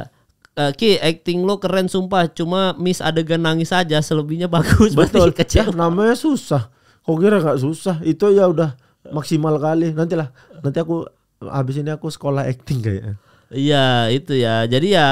Uh, Ki acting lo keren sumpah cuma miss adegan nangis aja selebihnya bagus betul Ya, namanya susah kok kira nggak susah itu ya udah maksimal kali nantilah nanti aku habis ini aku sekolah acting kayaknya iya itu ya jadi ya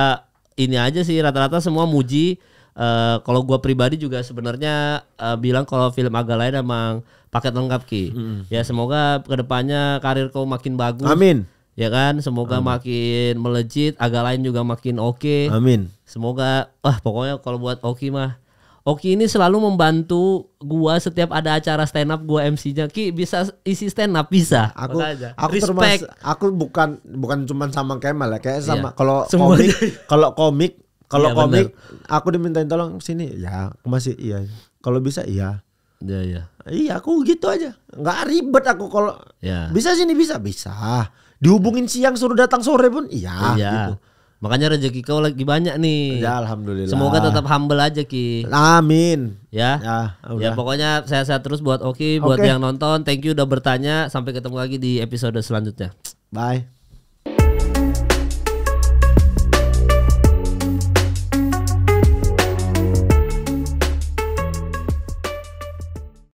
ini aja sih rata-rata semua muji uh, kalau gue pribadi juga sebenarnya uh, bilang kalau film agak lain emang paket lengkap ki. Hmm. Ya semoga kedepannya karir kau makin bagus. Amin. Ya kan, semoga Amin. makin melejit, agak lain juga makin oke. Okay. Amin. Semoga, wah pokoknya kalau buat Oki mah Oki ini selalu membantu gua setiap ada acara stand up gua MC-nya. Ki bisa isi stand up bisa. Aku aja. aku termasuk aku bukan bukan cuman sama Kemal ya, kayak sama iya. kalau komik kalau komik kalau ya, komik bener. aku dimintain tolong sini, ya masih iya. Kalau bisa iya. Iya iya. Iya aku gitu aja. Nggak ribet aku kalau ya. bisa sini bisa bisa. Dihubungin siang suruh datang sore pun iya. Iya. Gitu. Makanya rezeki kau lagi banyak nih. Ya alhamdulillah. Semoga tetap humble aja Ki. Amin. Ya. Ya, ya pokoknya saya sehat terus buat Oki, buat okay. yang nonton. Thank you udah bertanya. Sampai ketemu lagi di episode selanjutnya. Bye.